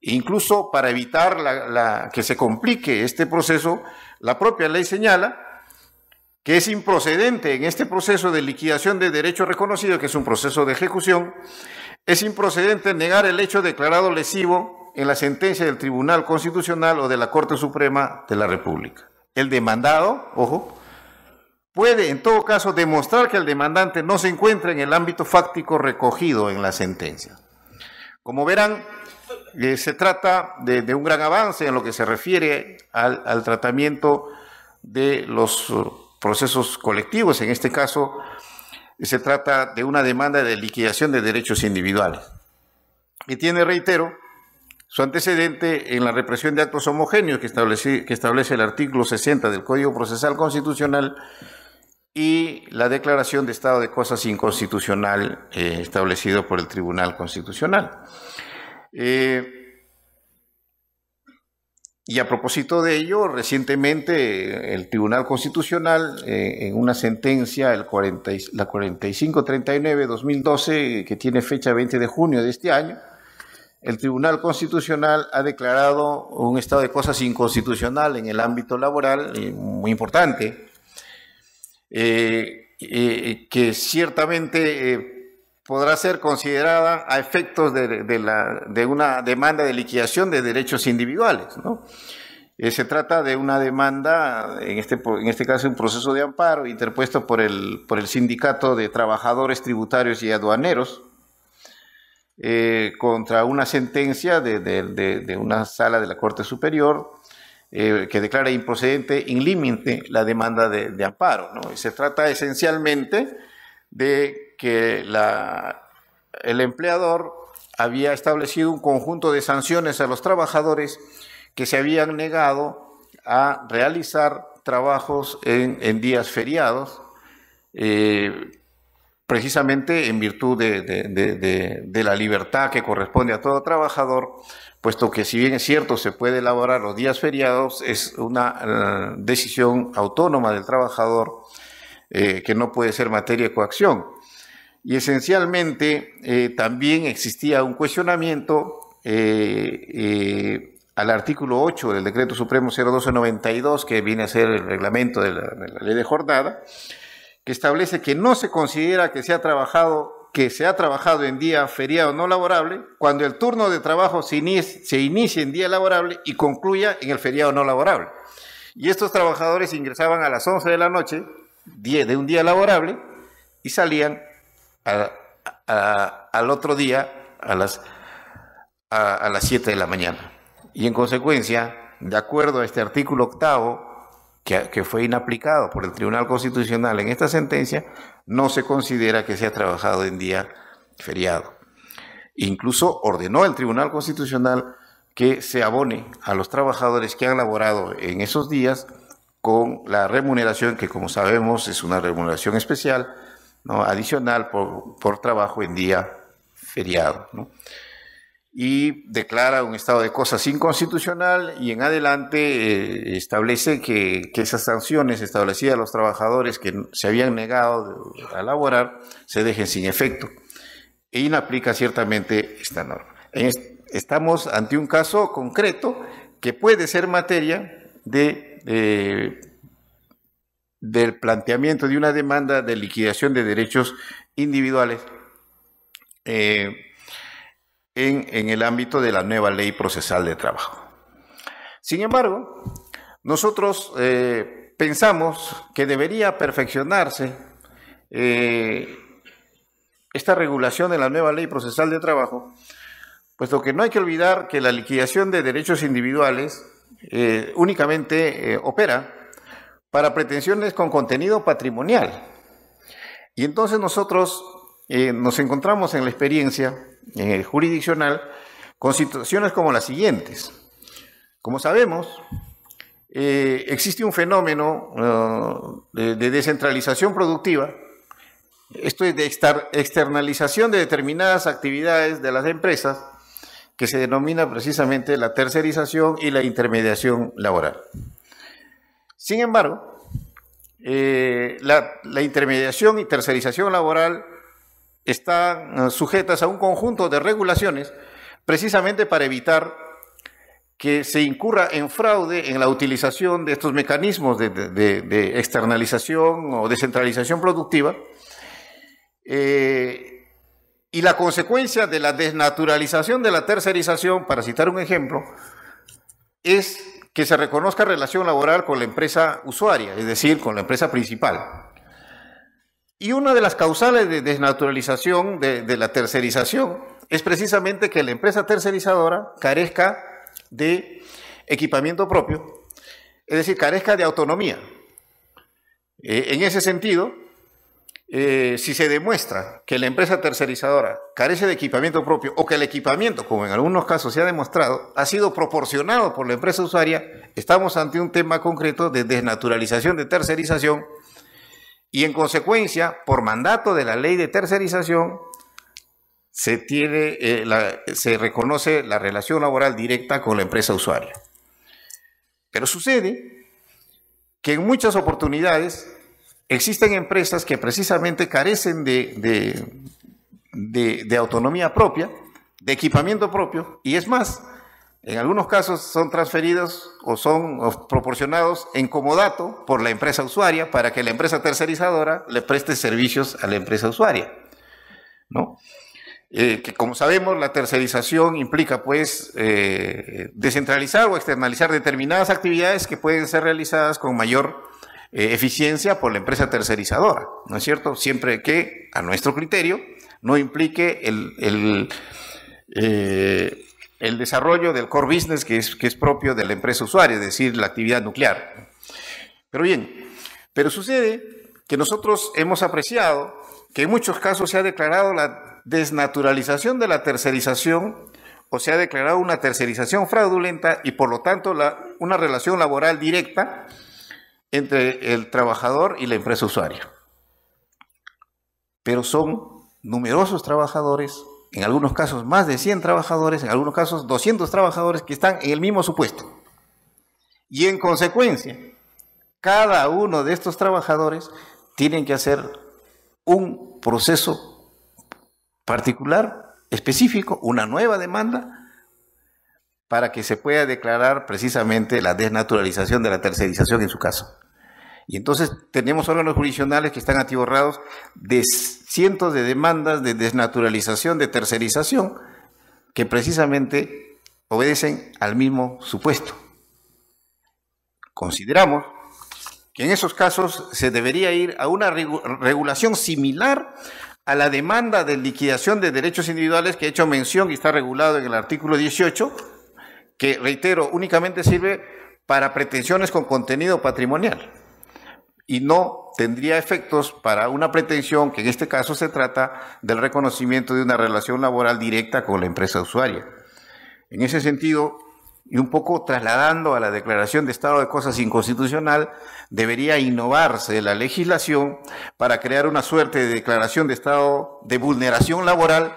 S4: Incluso para evitar que se complique este proceso, la propia ley señala que es improcedente en este proceso de liquidación de derecho reconocido, que es un proceso de ejecución, es improcedente negar el hecho declarado lesivo en la sentencia del Tribunal Constitucional o de la Corte Suprema de la República. El demandado, ojo, puede en todo caso demostrar que el demandante no se encuentra en el ámbito fáctico recogido en la sentencia. Como verán, eh, se trata de, un gran avance en lo que se refiere al, tratamiento de los uh, procesos colectivos. En este caso, se trata de una demanda de liquidación de derechos individuales. Y tiene, reitero, su antecedente en la represión de actos homogéneos que establece, el artículo 60 del Código Procesal Constitucional y la declaración de estado de cosas inconstitucional eh, establecido por el Tribunal Constitucional. Eh, y a propósito de ello, recientemente eh, el Tribunal Constitucional, eh, en una sentencia, el la 4539-2012, que tiene fecha 20 de junio de este año, el Tribunal Constitucional ha declarado un estado de cosas inconstitucional en el ámbito laboral, muy importante, que ciertamente podrá ser considerada a efectos de, una demanda de liquidación de derechos individuales. Eh, se trata de una demanda, en este, en este caso un proceso de amparo interpuesto por el, por el Sindicato de Trabajadores Tributarios y Aduaneros, eh, contra una sentencia de, una sala de la Corte Superior eh, que declara improcedente in límite la demanda de, amparo. ¿no? Y se trata esencialmente de que el empleador había establecido un conjunto de sanciones a los trabajadores que se habían negado a realizar trabajos en, días feriados, eh, precisamente en virtud de, la libertad que corresponde a todo trabajador, puesto que si bien es cierto se puede elaborar los días feriados, es una eh, decisión autónoma del trabajador eh, que no puede ser materia de coacción. Y esencialmente eh, también existía un cuestionamiento eh, eh, al artículo 8 del Decreto Supremo 01292, que viene a ser el reglamento de la, ley de jornada, que establece que no se considera que se ha trabajado que se ha trabajado en día feriado no laborable cuando el turno de trabajo se inicie, en día laborable y concluya en el feriado no laborable. Y estos trabajadores ingresaban a las 11 de la noche de un día laborable y salían al otro día a las, a, las 7 de la mañana. Y en consecuencia, de acuerdo a este artículo octavo, que, que, fue inaplicado por el Tribunal Constitucional en esta sentencia, no se considera que se ha trabajado en día feriado. Incluso ordenó el Tribunal Constitucional que se abone a los trabajadores que han laborado en esos días con la remuneración, que como sabemos es una remuneración especial, adicional por, trabajo en día feriado. Y declara un estado de cosas inconstitucional y en adelante eh, establece que, esas sanciones establecidas a los trabajadores que se habían negado a elaborar se dejen sin efecto. E inaplica ciertamente esta norma. estamos ante un caso concreto que puede ser materia de del planteamiento de una demanda de liquidación de derechos individuales eh, en, el ámbito de la nueva ley procesal de trabajo. Sin embargo, nosotros eh, pensamos que debería perfeccionarse eh, esta regulación de la nueva ley procesal de trabajo, puesto que no hay que olvidar que la liquidación de derechos individuales únicamente opera para pretensiones con contenido patrimonial. Y entonces nosotros eh, nos encontramos en la experiencia en el jurisdiccional con situaciones como las siguientes. Como sabemos, eh, existe un fenómeno eh, de, de, descentralización productiva, esto es de externalización de determinadas actividades de las empresas, que se denomina precisamente la tercerización y la intermediación laboral. Sin embargo, eh, la, intermediación y tercerización laboral están eh, sujetas a un conjunto de regulaciones precisamente para evitar que se incurra en fraude en la utilización de estos mecanismos de, externalización o descentralización productiva. Eh, y la consecuencia de la desnaturalización de la tercerización, para citar un ejemplo, es que se reconozca relación laboral con la empresa usuaria, es decir, con la empresa principal. Y una de las causales de desnaturalización de, la tercerización es precisamente que la empresa tercerizadora carezca de equipamiento propio, es decir, carezca de autonomía. Eh, en ese sentido, eh, si se demuestra que la empresa tercerizadora carece de equipamiento propio o que el equipamiento, como en algunos casos se ha demostrado, ha sido proporcionado por la empresa usuaria, estamos ante un tema concreto de desnaturalización de tercerización y en consecuencia, por mandato de la ley de tercerización, se, tiene, eh, se reconoce la relación laboral directa con la empresa usuaria. Pero sucede que en muchas oportunidades existen empresas que precisamente carecen de, autonomía propia, de equipamiento propio, y es más, en algunos casos son transferidos o son proporcionados en comodato por la empresa usuaria para que la empresa tercerizadora le preste servicios a la empresa usuaria. Eh, que como sabemos, la tercerización implica pues eh, descentralizar o externalizar determinadas actividades que pueden ser realizadas con mayor eh, eficiencia por la empresa tercerizadora, ¿no es cierto? Siempre que, a nuestro criterio, no implique el, eh, el, desarrollo del core business que es, que es propio de la empresa usuaria, es decir, la actividad nuclear. Pero bien, pero sucede que nosotros hemos apreciado que en muchos casos se ha declarado la desnaturalización de la tercerización o se ha declarado una tercerización fraudulenta y por lo tanto una relación laboral directa entre el trabajador y la empresa usuaria. Pero son numerosos trabajadores, en algunos casos más de 100 trabajadores, en algunos casos 200 trabajadores que están en el mismo supuesto. Y en consecuencia, cada uno de estos trabajadores tienen que hacer un proceso particular, específico, una nueva demanda para que se pueda declarar precisamente la desnaturalización de la tercerización en su caso. Y entonces tenemos órganos jurisdiccionales que están atiborrados de cientos de demandas de desnaturalización, de tercerización, que precisamente obedecen al mismo supuesto. Consideramos que en esos casos se debería ir a una regulación similar a la demanda de liquidación de derechos individuales que he hecho mención y está regulado en el artículo 18 que, reitero, únicamente sirve para pretensiones con contenido patrimonial y no tendría efectos para una pretensión que en este caso se trata del reconocimiento de una relación laboral directa con la empresa usuaria. En ese sentido, y un poco trasladando a la declaración de estado de cosas inconstitucional, debería innovarse la legislación para crear una suerte de declaración de estado de vulneración laboral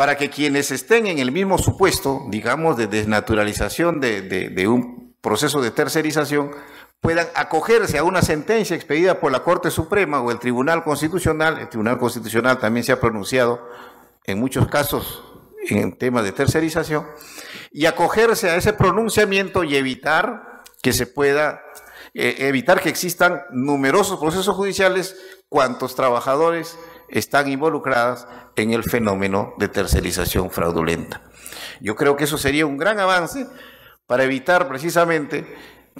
S4: para que quienes estén en el mismo supuesto, digamos, de desnaturalización de, un proceso de tercerización, puedan acogerse a una sentencia expedida por la Corte Suprema o el Tribunal Constitucional. El Tribunal Constitucional también se ha pronunciado en muchos casos en temas de tercerización, y acogerse a ese pronunciamiento y evitar que se pueda, eh, evitar que existan numerosos procesos judiciales, cuantos trabajadores están involucradas en el fenómeno de tercerización fraudulenta. Yo creo que eso sería un gran avance para evitar precisamente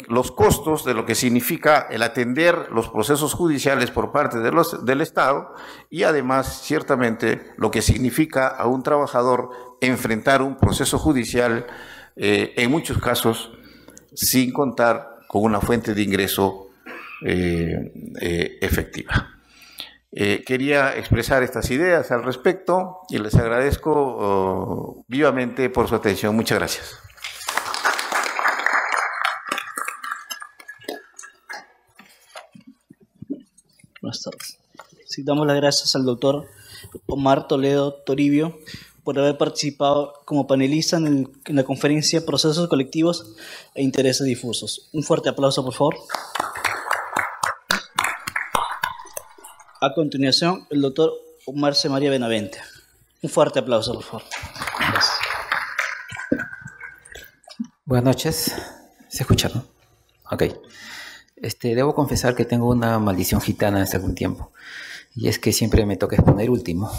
S4: los costos de lo que significa el atender los procesos judiciales por parte de los, del Estado y además ciertamente lo que significa a un trabajador enfrentar un proceso judicial eh, en muchos casos sin contar con una fuente de ingreso eh, eh, efectiva. Eh, quería expresar estas ideas al respecto y les agradezco oh, vivamente por su atención. Muchas gracias.
S2: Buenas tardes. damos las gracias al doctor Omar Toledo Toribio por haber participado como panelista en la conferencia Procesos Colectivos e Intereses Difusos. Un fuerte aplauso, por favor. A continuación, el doctor Marce María Benavente. Un fuerte aplauso, por favor.
S5: Buenas noches. ¿Se escucha, no? Ok. Este, debo confesar que tengo una maldición gitana desde algún tiempo. Y es que siempre me toca exponer último.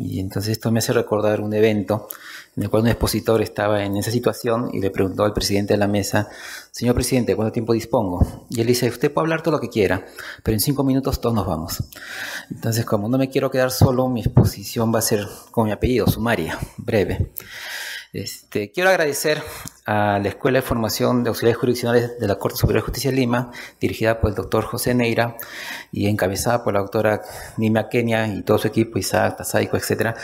S5: Y entonces esto me hace recordar un evento en el cual un expositor estaba en esa situación y le preguntó al presidente de la mesa, señor presidente, ¿cuánto tiempo dispongo? Y él dice, usted puede hablar todo lo que quiera, pero en cinco minutos todos nos vamos. Entonces, como no me quiero quedar solo, mi exposición va a ser con mi apellido, sumaria, breve. Este, quiero agradecer a la Escuela de Formación de Auxiliares Jurisdiccionales de la Corte Superior de Justicia de Lima, dirigida por el doctor José Neira y encabezada por la doctora Nima Kenia y todo su equipo, Isaac, Tazaico, etcétera,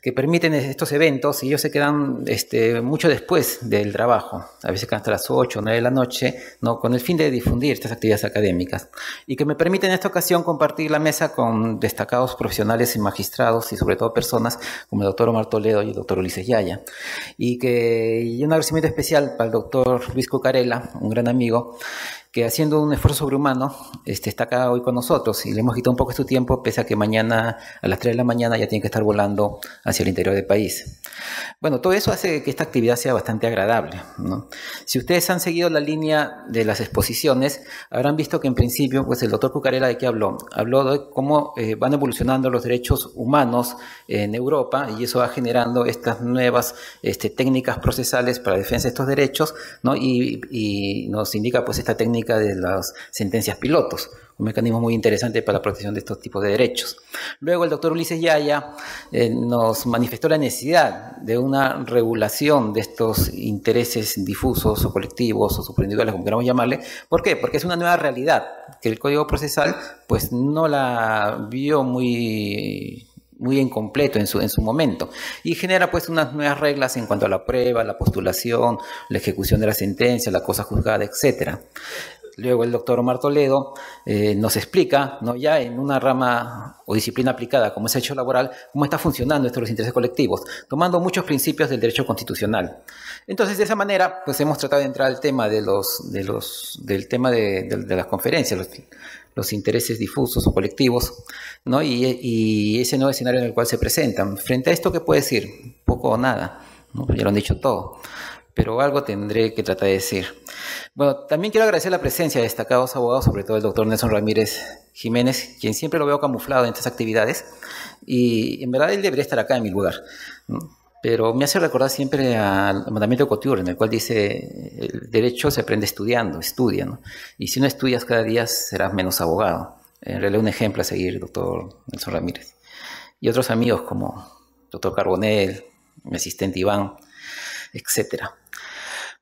S5: que permiten estos eventos y ellos se quedan este, mucho después del trabajo, a veces hasta las 8 o 9 de la noche, ¿no? con el fin de difundir estas actividades académicas y que me permiten en esta ocasión compartir la mesa con destacados profesionales y magistrados y sobre todo personas como el doctor Omar Toledo y el doctor Ulises Yaya. Y que y un agradecimiento especial especial para el doctor Luis Cucarela, un gran amigo, que haciendo un esfuerzo sobrehumano este, está acá hoy con nosotros y le hemos quitado un poco de su tiempo, pese a que mañana a las 3 de la mañana ya tiene que estar volando hacia el interior del país. Bueno, todo eso hace que esta actividad sea bastante agradable. Si ustedes han seguido la línea de las exposiciones, habrán visto que en principio, pues el doctor Cucarela de qué habló. Habló de cómo eh, van evolucionando los derechos humanos en Europa y eso va generando estas nuevas este, técnicas procesales para la defensa de estos derechos ¿no? y, y nos indica pues esta técnica de las sentencias pilotos, un mecanismo muy interesante para la protección de estos tipos de derechos. Luego el doctor Ulises Yaya eh, nos manifestó la necesidad de una regulación de estos intereses difusos o colectivos o superindividuales, como queramos llamarle. ¿Por qué? Porque es una nueva realidad que el Código Procesal pues no la vio muy muy incompleto en su, en su momento y genera pues unas nuevas reglas en cuanto a la prueba, la postulación, la ejecución de la sentencia, la cosa juzgada, etc. Luego el doctor Omar Toledo eh, nos explica, ¿no? ya en una rama o disciplina aplicada como es el hecho laboral, cómo está funcionando estos los intereses colectivos, tomando muchos principios del derecho constitucional. Entonces, de esa manera, pues hemos tratado de entrar al tema de los, de los, del tema de, las conferencias, los intereses difusos o colectivos, ¿no? Y, ese nuevo escenario en el cual se presentan. Frente a esto, ¿qué puedo decir? Poco o nada, ¿no? ya lo han dicho todo, pero algo tendré que tratar de decir. Bueno, también quiero agradecer la presencia de destacados abogados, sobre todo el doctor Nelson Ramírez Jiménez, quien siempre lo veo camuflado en estas actividades, y en verdad él debería estar acá en mi lugar pero me hace recordar siempre al mandamiento de Couture, en el cual dice, el derecho se aprende estudiando, estudia, ¿no? Y si no estudias cada día serás menos abogado. En realidad un ejemplo a seguir, doctor Nelson Ramírez. Y otros amigos como doctor Carbonell, mi asistente Iván, etc.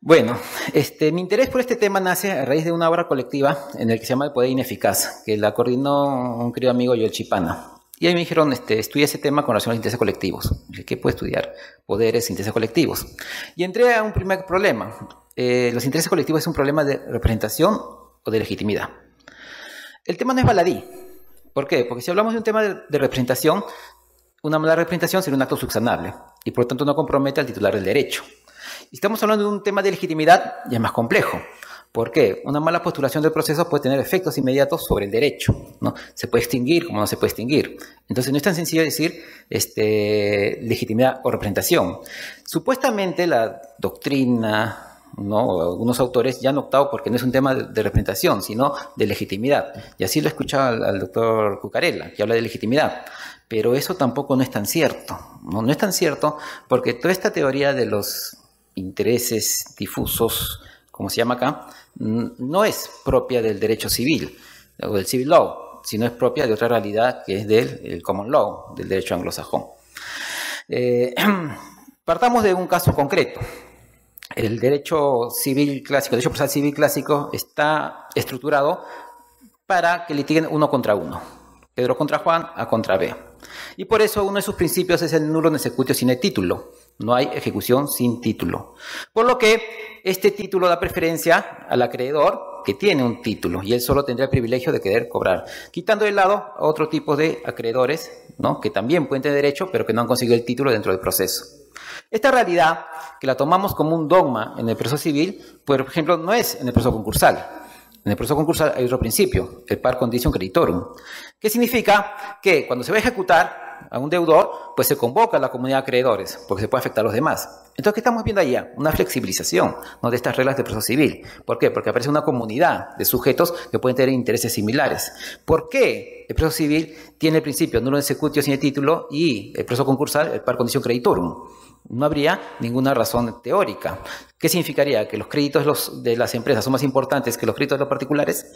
S5: Bueno, este, mi interés por este tema nace a raíz de una obra colectiva en el que se llama El Poder Ineficaz, que la coordinó un querido amigo Joel Chipana, y ahí me dijeron, este, estudia ese tema con relación a los intereses colectivos. Dije, ¿qué puede estudiar? Poderes, intereses colectivos. Y entré a un primer problema. Eh, los intereses colectivos es un problema de representación o de legitimidad. El tema no es baladí. ¿Por qué? Porque si hablamos de un tema de, representación, una mala representación sería un acto subsanable y por lo tanto no compromete al titular del derecho. estamos hablando de un tema de legitimidad, ya es más complejo. ¿Por qué? Una mala postulación del proceso puede tener efectos inmediatos sobre el derecho, ¿no? Se puede extinguir como no se puede extinguir. Entonces no es tan sencillo decir este, legitimidad o representación. Supuestamente la doctrina, ¿no? algunos autores ya han optado porque no es un tema de, representación, sino de legitimidad. Y así lo escuchaba al, al doctor Cucarella, que habla de legitimidad. Pero eso tampoco no es tan cierto. no es tan cierto porque toda esta teoría de los intereses difusos, como se llama acá, no es propia del derecho civil o del civil law, sino es propia de otra realidad que es del common law, del derecho anglosajón. Eh, *clears throat* partamos de un caso concreto. El derecho civil clásico, el derecho civil clásico está estructurado para que litiguen uno contra uno. Pedro contra Juan, A contra B. Y por eso uno de sus principios es el nulo necesitio sin título. No hay ejecución sin título. Por lo que este título da preferencia al acreedor que tiene un título y él solo tendrá el privilegio de querer cobrar, quitando de lado a otro tipo de acreedores ¿no? que también pueden tener derecho pero que no han conseguido el título dentro del proceso. Esta realidad, que la tomamos como un dogma en el proceso civil, por ejemplo, no es en el proceso concursal. En el proceso concursal hay otro principio, el par condition creditorum, que significa que cuando se va a ejecutar a un deudor, pues se convoca a la comunidad de acreedores, porque se puede afectar a los demás. Entonces, ¿qué estamos viendo allá? Una flexibilización de estas reglas del proceso civil. ¿Por qué? Porque aparece una comunidad de sujetos que pueden tener intereses similares. ¿Por qué el proceso civil tiene el principio nulo ejecución sin el título y el proceso concursal el par condition creditorum? no habría ninguna razón teórica. ¿Qué significaría? ¿Que los créditos de las empresas son más importantes que los créditos de los particulares?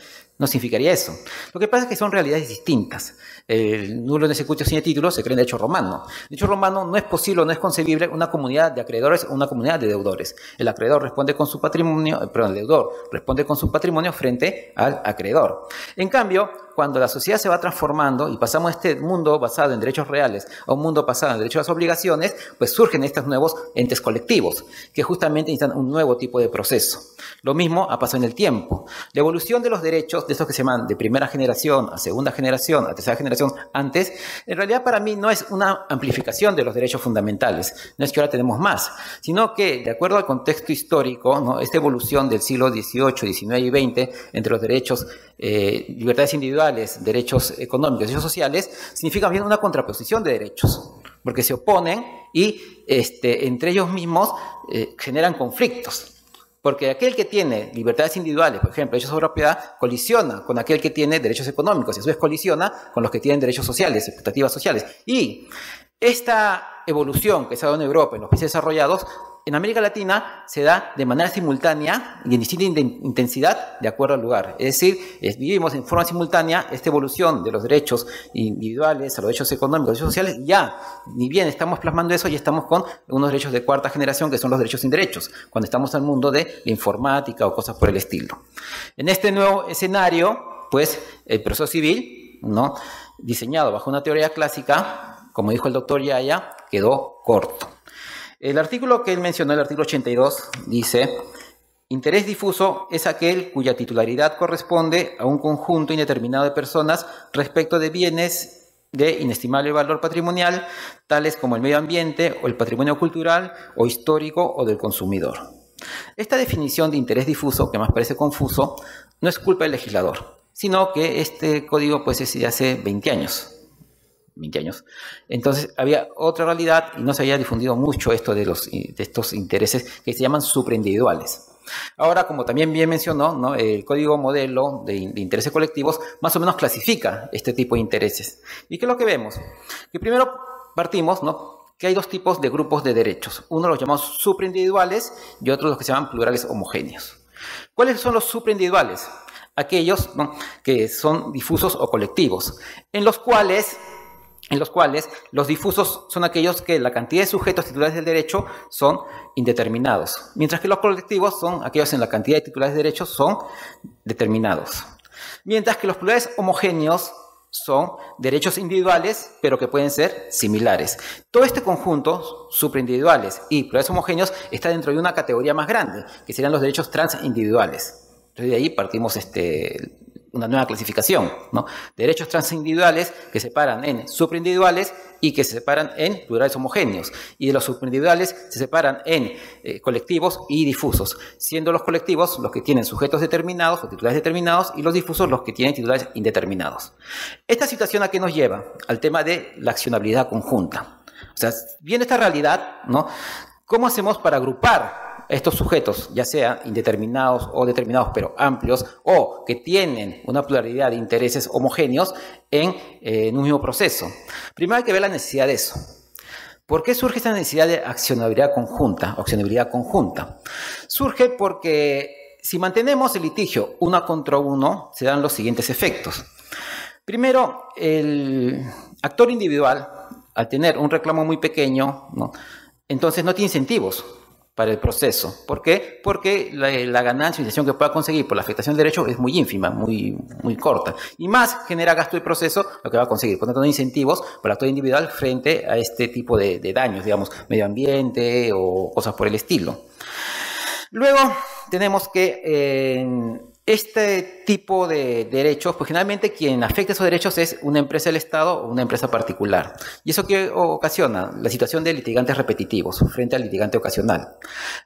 S5: No significaría eso. Lo que pasa es que son realidades distintas. El nulo de ese cuchillo sin título se cree en derecho romano. De hecho romano no es posible, no es concebible una comunidad de acreedores o una comunidad de deudores. El acreedor responde con su patrimonio, eh, perdón, el deudor responde con su patrimonio frente al acreedor. En cambio, cuando la sociedad se va transformando y pasamos de este mundo basado en derechos reales a un mundo basado en derechos a las obligaciones, pues surgen estos nuevos entes colectivos que justamente necesitan un nuevo tipo de proceso. Lo mismo ha pasado en el tiempo. La evolución de los derechos estos que se llaman de primera generación a segunda generación, a tercera generación antes, en realidad para mí no es una amplificación de los derechos fundamentales, no es que ahora tenemos más, sino que de acuerdo al contexto histórico, esta evolución del siglo XVIII, XIX y XX entre los derechos, eh, libertades individuales, derechos económicos, derechos sociales, significa bien una contraposición de derechos, porque se oponen y este, entre ellos mismos eh, generan conflictos. Porque aquel que tiene libertades individuales, por ejemplo, derechos sobre propiedad, colisiona con aquel que tiene derechos económicos y a su colisiona con los que tienen derechos sociales, expectativas sociales. Y esta evolución que se ha dado en Europa, en los países desarrollados, en América Latina se da de manera simultánea y en distinta intensidad de acuerdo al lugar. Es decir, vivimos en forma simultánea esta evolución de los derechos individuales a los derechos económicos, los derechos sociales. Ya, ni bien estamos plasmando eso, y estamos con unos derechos de cuarta generación que son los derechos sin derechos, cuando estamos en el mundo de la informática o cosas por el estilo. En este nuevo escenario, pues el proceso civil, diseñado bajo una teoría clásica, como dijo el doctor Yaya, quedó corto. El artículo que él mencionó, el artículo 82, dice, interés difuso es aquel cuya titularidad corresponde a un conjunto indeterminado de personas respecto de bienes de inestimable valor patrimonial, tales como el medio ambiente o el patrimonio cultural o histórico o del consumidor. Esta definición de interés difuso, que más parece confuso, no es culpa del legislador, sino que este código pues es de hace 20 años. 20 años. Entonces había otra realidad y no se había difundido mucho esto de, los, eh, de estos intereses que se llaman superindividuales. Ahora, como también bien mencionó, el código modelo de, intereses colectivos más o menos clasifica este tipo de intereses. ¿Y qué es lo que vemos? Que primero partimos que hay dos tipos de grupos de derechos. Uno los llamamos superindividuales y otros los que se llaman plurales homogéneos. ¿Cuáles son los superindividuales? Aquellos que son difusos o colectivos, en los cuales en los cuales los difusos son aquellos que la cantidad de sujetos titulares del derecho son indeterminados, mientras que los colectivos son aquellos en la cantidad de titulares de derechos son determinados. Mientras que los plurales homogéneos son derechos individuales, pero que pueden ser similares. Todo este conjunto, supraindividuales y plurales homogéneos, está dentro de una categoría más grande, que serían los derechos transindividuales. Entonces de ahí partimos este, una nueva clasificación, ¿no? Derechos transindividuales que se separan en superindividuales y que se separan en plurales homogéneos. Y de los superindividuales se separan en eh, colectivos y difusos, siendo los colectivos los que tienen sujetos determinados o titulares determinados y los difusos los que tienen titulares indeterminados. Esta situación a qué nos lleva? Al tema de la accionabilidad conjunta. O sea, viene esta realidad, ¿no? ¿Cómo hacemos para agrupar estos sujetos, ya sean indeterminados o determinados, pero amplios, o que tienen una pluralidad de intereses homogéneos eh, en, un mismo proceso. Primero hay que ver la necesidad de eso. ¿Por qué surge esta necesidad de accionabilidad conjunta? Accionabilidad conjunta. Surge porque si mantenemos el litigio uno contra uno, se dan los siguientes efectos. Primero, el actor individual, al tener un reclamo muy pequeño, entonces no tiene incentivos para el proceso. ¿Por qué? Porque la, ganancia la ganancia que pueda conseguir por la afectación del derecho es muy ínfima, muy, muy corta. Y más genera gasto de proceso lo que va a conseguir. Por tanto, no hay incentivos para todo individual frente a este tipo de, daños, digamos, medio ambiente o cosas por el estilo. Luego tenemos que... Eh, este tipo de derechos, pues generalmente quien afecta esos derechos es una empresa del Estado o una empresa particular. ¿Y eso qué ocasiona? La situación de litigantes repetitivos frente al litigante ocasional.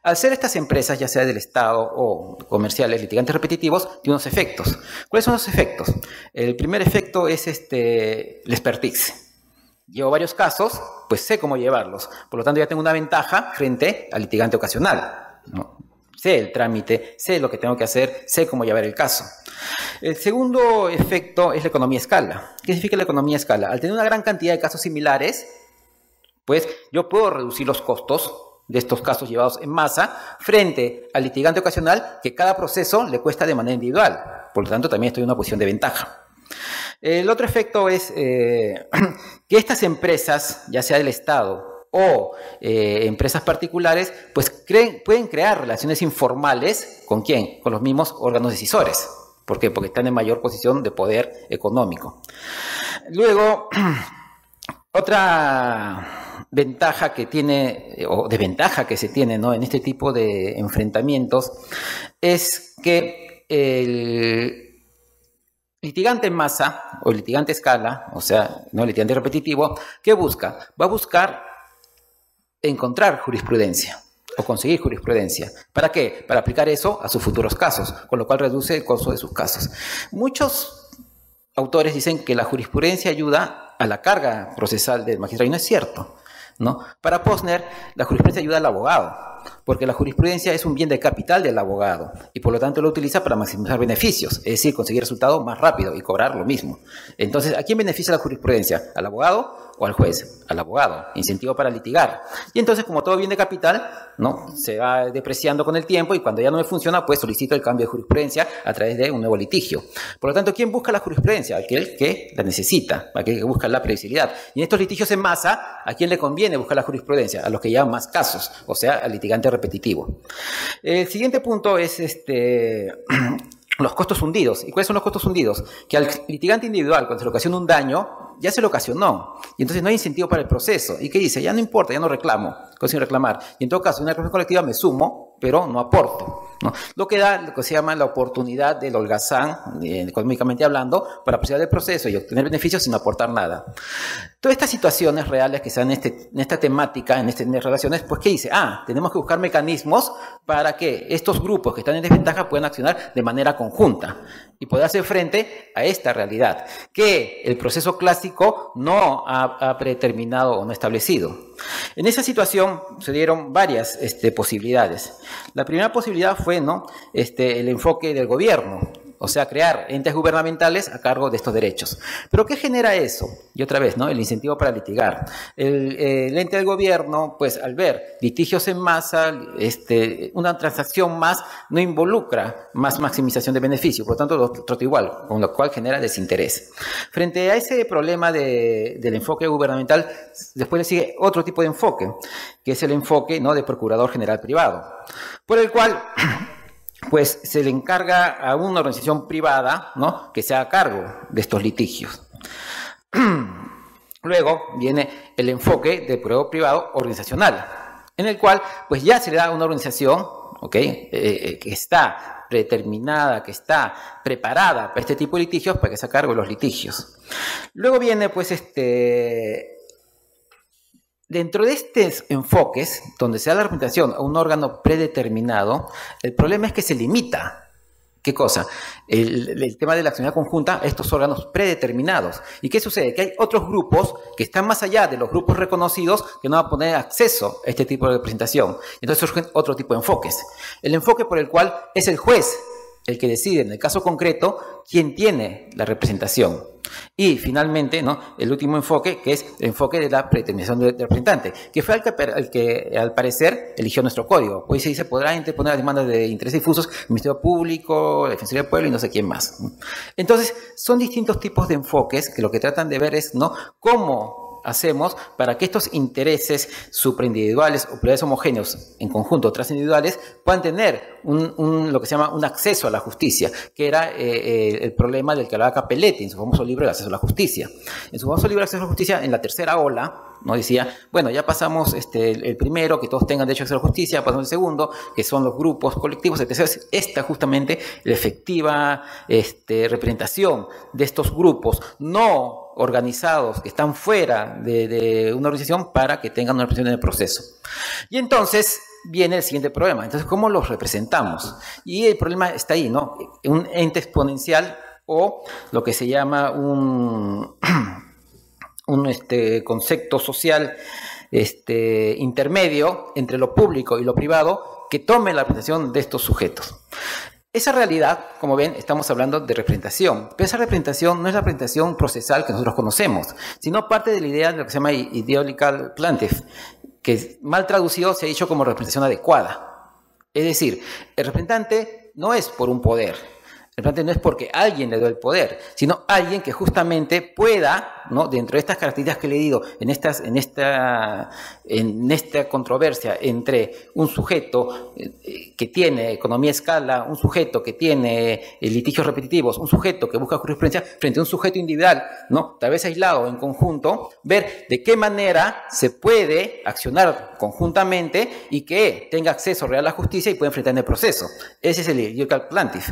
S5: Al ser estas empresas, ya sea del Estado o comerciales, litigantes repetitivos, tiene unos efectos. ¿Cuáles son los efectos? El primer efecto es este, el expertise llevo varios casos, pues sé cómo llevarlos. Por lo tanto, ya tengo una ventaja frente al litigante ocasional. ¿no? sé el trámite, sé lo que tengo que hacer, sé cómo llevar el caso. El segundo efecto es la economía escala. ¿Qué significa la economía escala? Al tener una gran cantidad de casos similares, pues yo puedo reducir los costos de estos casos llevados en masa frente al litigante ocasional que cada proceso le cuesta de manera individual. Por lo tanto, también estoy en una posición de ventaja. El otro efecto es eh, *clears throat* que estas empresas, ya sea del Estado o eh, empresas particulares, pues pueden crear relaciones informales con quién, con los mismos órganos decisores. ¿Por qué? Porque están en mayor posición de poder económico. Luego, *clears throat* otra ventaja que tiene, eh, o desventaja que se tiene ¿no? en este tipo de enfrentamientos, es que el litigante en masa o el litigante escala, o sea, no el litigante repetitivo, ¿qué busca? Va a buscar encontrar jurisprudencia o conseguir jurisprudencia. ¿Para qué? Para aplicar eso a sus futuros casos, con lo cual reduce el costo de sus casos. Muchos autores dicen que la jurisprudencia ayuda a la carga procesal del magistrado y no es cierto. ¿no? Para Posner, la jurisprudencia ayuda al abogado, porque la jurisprudencia es un bien de capital del abogado y por lo tanto lo utiliza para maximizar beneficios, es decir, conseguir resultados más rápido y cobrar lo mismo. Entonces, ¿a quién beneficia la jurisprudencia? ¿Al abogado? o al juez, al abogado, incentivo para litigar. Y entonces, como todo bien de capital, ¿no? se va depreciando con el tiempo y cuando ya no me funciona, pues solicito el cambio de jurisprudencia a través de un nuevo litigio. Por lo tanto, ¿quién busca la jurisprudencia? Aquel que la necesita, aquel que busca la previsibilidad. Y en estos litigios en masa, ¿a quién le conviene buscar la jurisprudencia? A los que llevan más casos, o sea, al litigante repetitivo. El siguiente punto es este... *clears throat* los costos hundidos. ¿Y cuáles son los costos hundidos? Que al litigante individual, cuando se le ocasiona un daño, ya se lo ocasionó. Y entonces no hay incentivo para el proceso. ¿Y qué dice? Ya no importa, ya no reclamo, consigo reclamar. Y en todo caso, en una reclamación colectiva me sumo, pero no aporto. Lo que da lo que se llama la oportunidad del holgazán, eh, económicamente hablando, para apreciar el proceso y obtener beneficios sin aportar nada. Todas estas situaciones reales que están en, esta temática, en, estas relaciones, pues ¿qué dice? Ah, tenemos que buscar mecanismos para que estos grupos que están en desventaja puedan accionar de manera conjunta y poder hacer frente a esta realidad, que el proceso clásico no ha, predeterminado o no establecido. En esa situación se dieron varias este, posibilidades. La primera posibilidad fue ¿no? este, el enfoque del gobierno o sea, crear entes gubernamentales a cargo de estos derechos. Pero ¿qué genera eso? Y otra vez, ¿no? El incentivo para litigar. El, eh, ente del gobierno, pues al ver litigios en masa, este, una transacción más no involucra más maximización de beneficios. por lo tanto lo igual, con lo cual genera desinterés. Frente a ese problema del enfoque gubernamental, después le sigue otro tipo de enfoque, que es el enfoque ¿no? de procurador general privado, por el cual *clears throat* pues se le encarga a una organización privada ¿no? que sea a cargo de estos litigios. *clears throat* Luego viene el enfoque de prueba privado organizacional, en el cual pues ya se le da a una organización ¿ok?, eh, eh, que está predeterminada, que está preparada para este tipo de litigios, para que sea a cargo de los litigios. Luego viene pues este Dentro de estos enfoques, donde se da la representación a un órgano predeterminado, el problema es que se limita. ¿Qué cosa? El, tema de la acción conjunta, estos órganos predeterminados. ¿Y qué sucede? Que hay otros grupos que están más allá de los grupos reconocidos que no van a poner acceso a este tipo de representación. Entonces surgen otro tipo de enfoques. El enfoque por el cual es el juez el que decide, en el caso concreto, quién tiene la representación. Y finalmente, ¿no? el último enfoque, que es el enfoque de la predeterminación del representante, que fue el que, al parecer eligió nuestro código. Hoy se dice, podrá interponer las demandas de intereses difusos, Ministerio Público, la Defensoría del Pueblo y no sé quién más. Entonces, son distintos tipos de enfoques que lo que tratan de ver es ¿no? cómo hacemos para que estos intereses supraindividuales o plurales homogéneos en conjunto, o puedan tener un, lo que se llama un acceso a la justicia, que era eh, eh, el problema del que hablaba Capelletti en su famoso libro El acceso a la justicia. En su famoso libro El acceso a la justicia, en la tercera ola, nos Decía, bueno, ya pasamos este, el primero, que todos tengan derecho a acceso a la justicia, pasamos el segundo, que son los grupos colectivos, tercero Es esta justamente la efectiva este, representación de estos grupos, no organizados, que están fuera de, una organización para que tengan una representación en el proceso. Y entonces viene el siguiente problema. Entonces, ¿cómo los representamos? Y el problema está ahí, ¿no? Un ente exponencial o lo que se llama un, *clears throat* este, concepto social este, intermedio entre lo público y lo privado que tome la representación de estos sujetos. Esa realidad, como ven, estamos hablando de representación, pero esa representación no es la representación procesal que nosotros conocemos, sino parte de la idea de lo que se llama Idealical plaintiff, que mal traducido se ha dicho como representación adecuada. Es decir, el representante no es por un poder, el plante no es porque alguien le dio el poder, sino alguien que justamente pueda, ¿no? dentro de estas características que le he dicho, en, estas, en, esta, en esta controversia entre un sujeto eh, que tiene economía escala, un sujeto que tiene eh, litigios repetitivos, un sujeto que busca jurisprudencia, frente a un sujeto individual, ¿no? tal vez aislado en conjunto, ver de qué manera se puede accionar conjuntamente y que tenga acceso real a la justicia y pueda enfrentar en el proceso. Ese es el Yurkal Plantif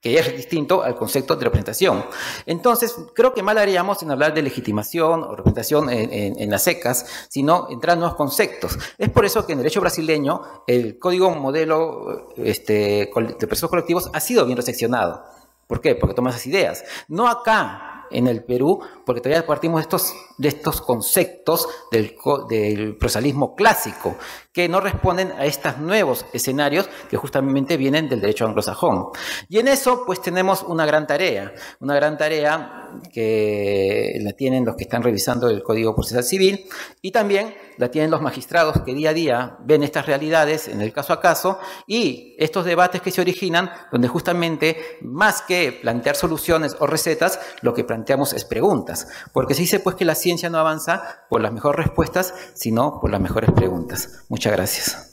S5: que es distinto al concepto de representación. Entonces, creo que mal haríamos en hablar de legitimación o representación en, las secas, sino entrar en nuevos conceptos. Es por eso que en el derecho brasileño el código modelo este, de procesos colectivos ha sido bien recepcionado. ¿Por qué? Porque toma esas ideas. No acá, en el Perú, porque todavía partimos de estos de estos conceptos del, procesalismo prosalismo clásico, que no responden a estos nuevos escenarios que justamente vienen del derecho anglosajón. Y en eso pues tenemos una gran tarea, una gran tarea que la tienen los que están revisando el Código Procesal Civil y también la tienen los magistrados que día a día ven estas realidades en el caso a caso y estos debates que se originan donde justamente más que plantear soluciones o recetas, lo que planteamos es preguntas, porque se dice pues que la ciencia ciencia no avanza por las mejores respuestas, sino por las mejores preguntas. Muchas gracias.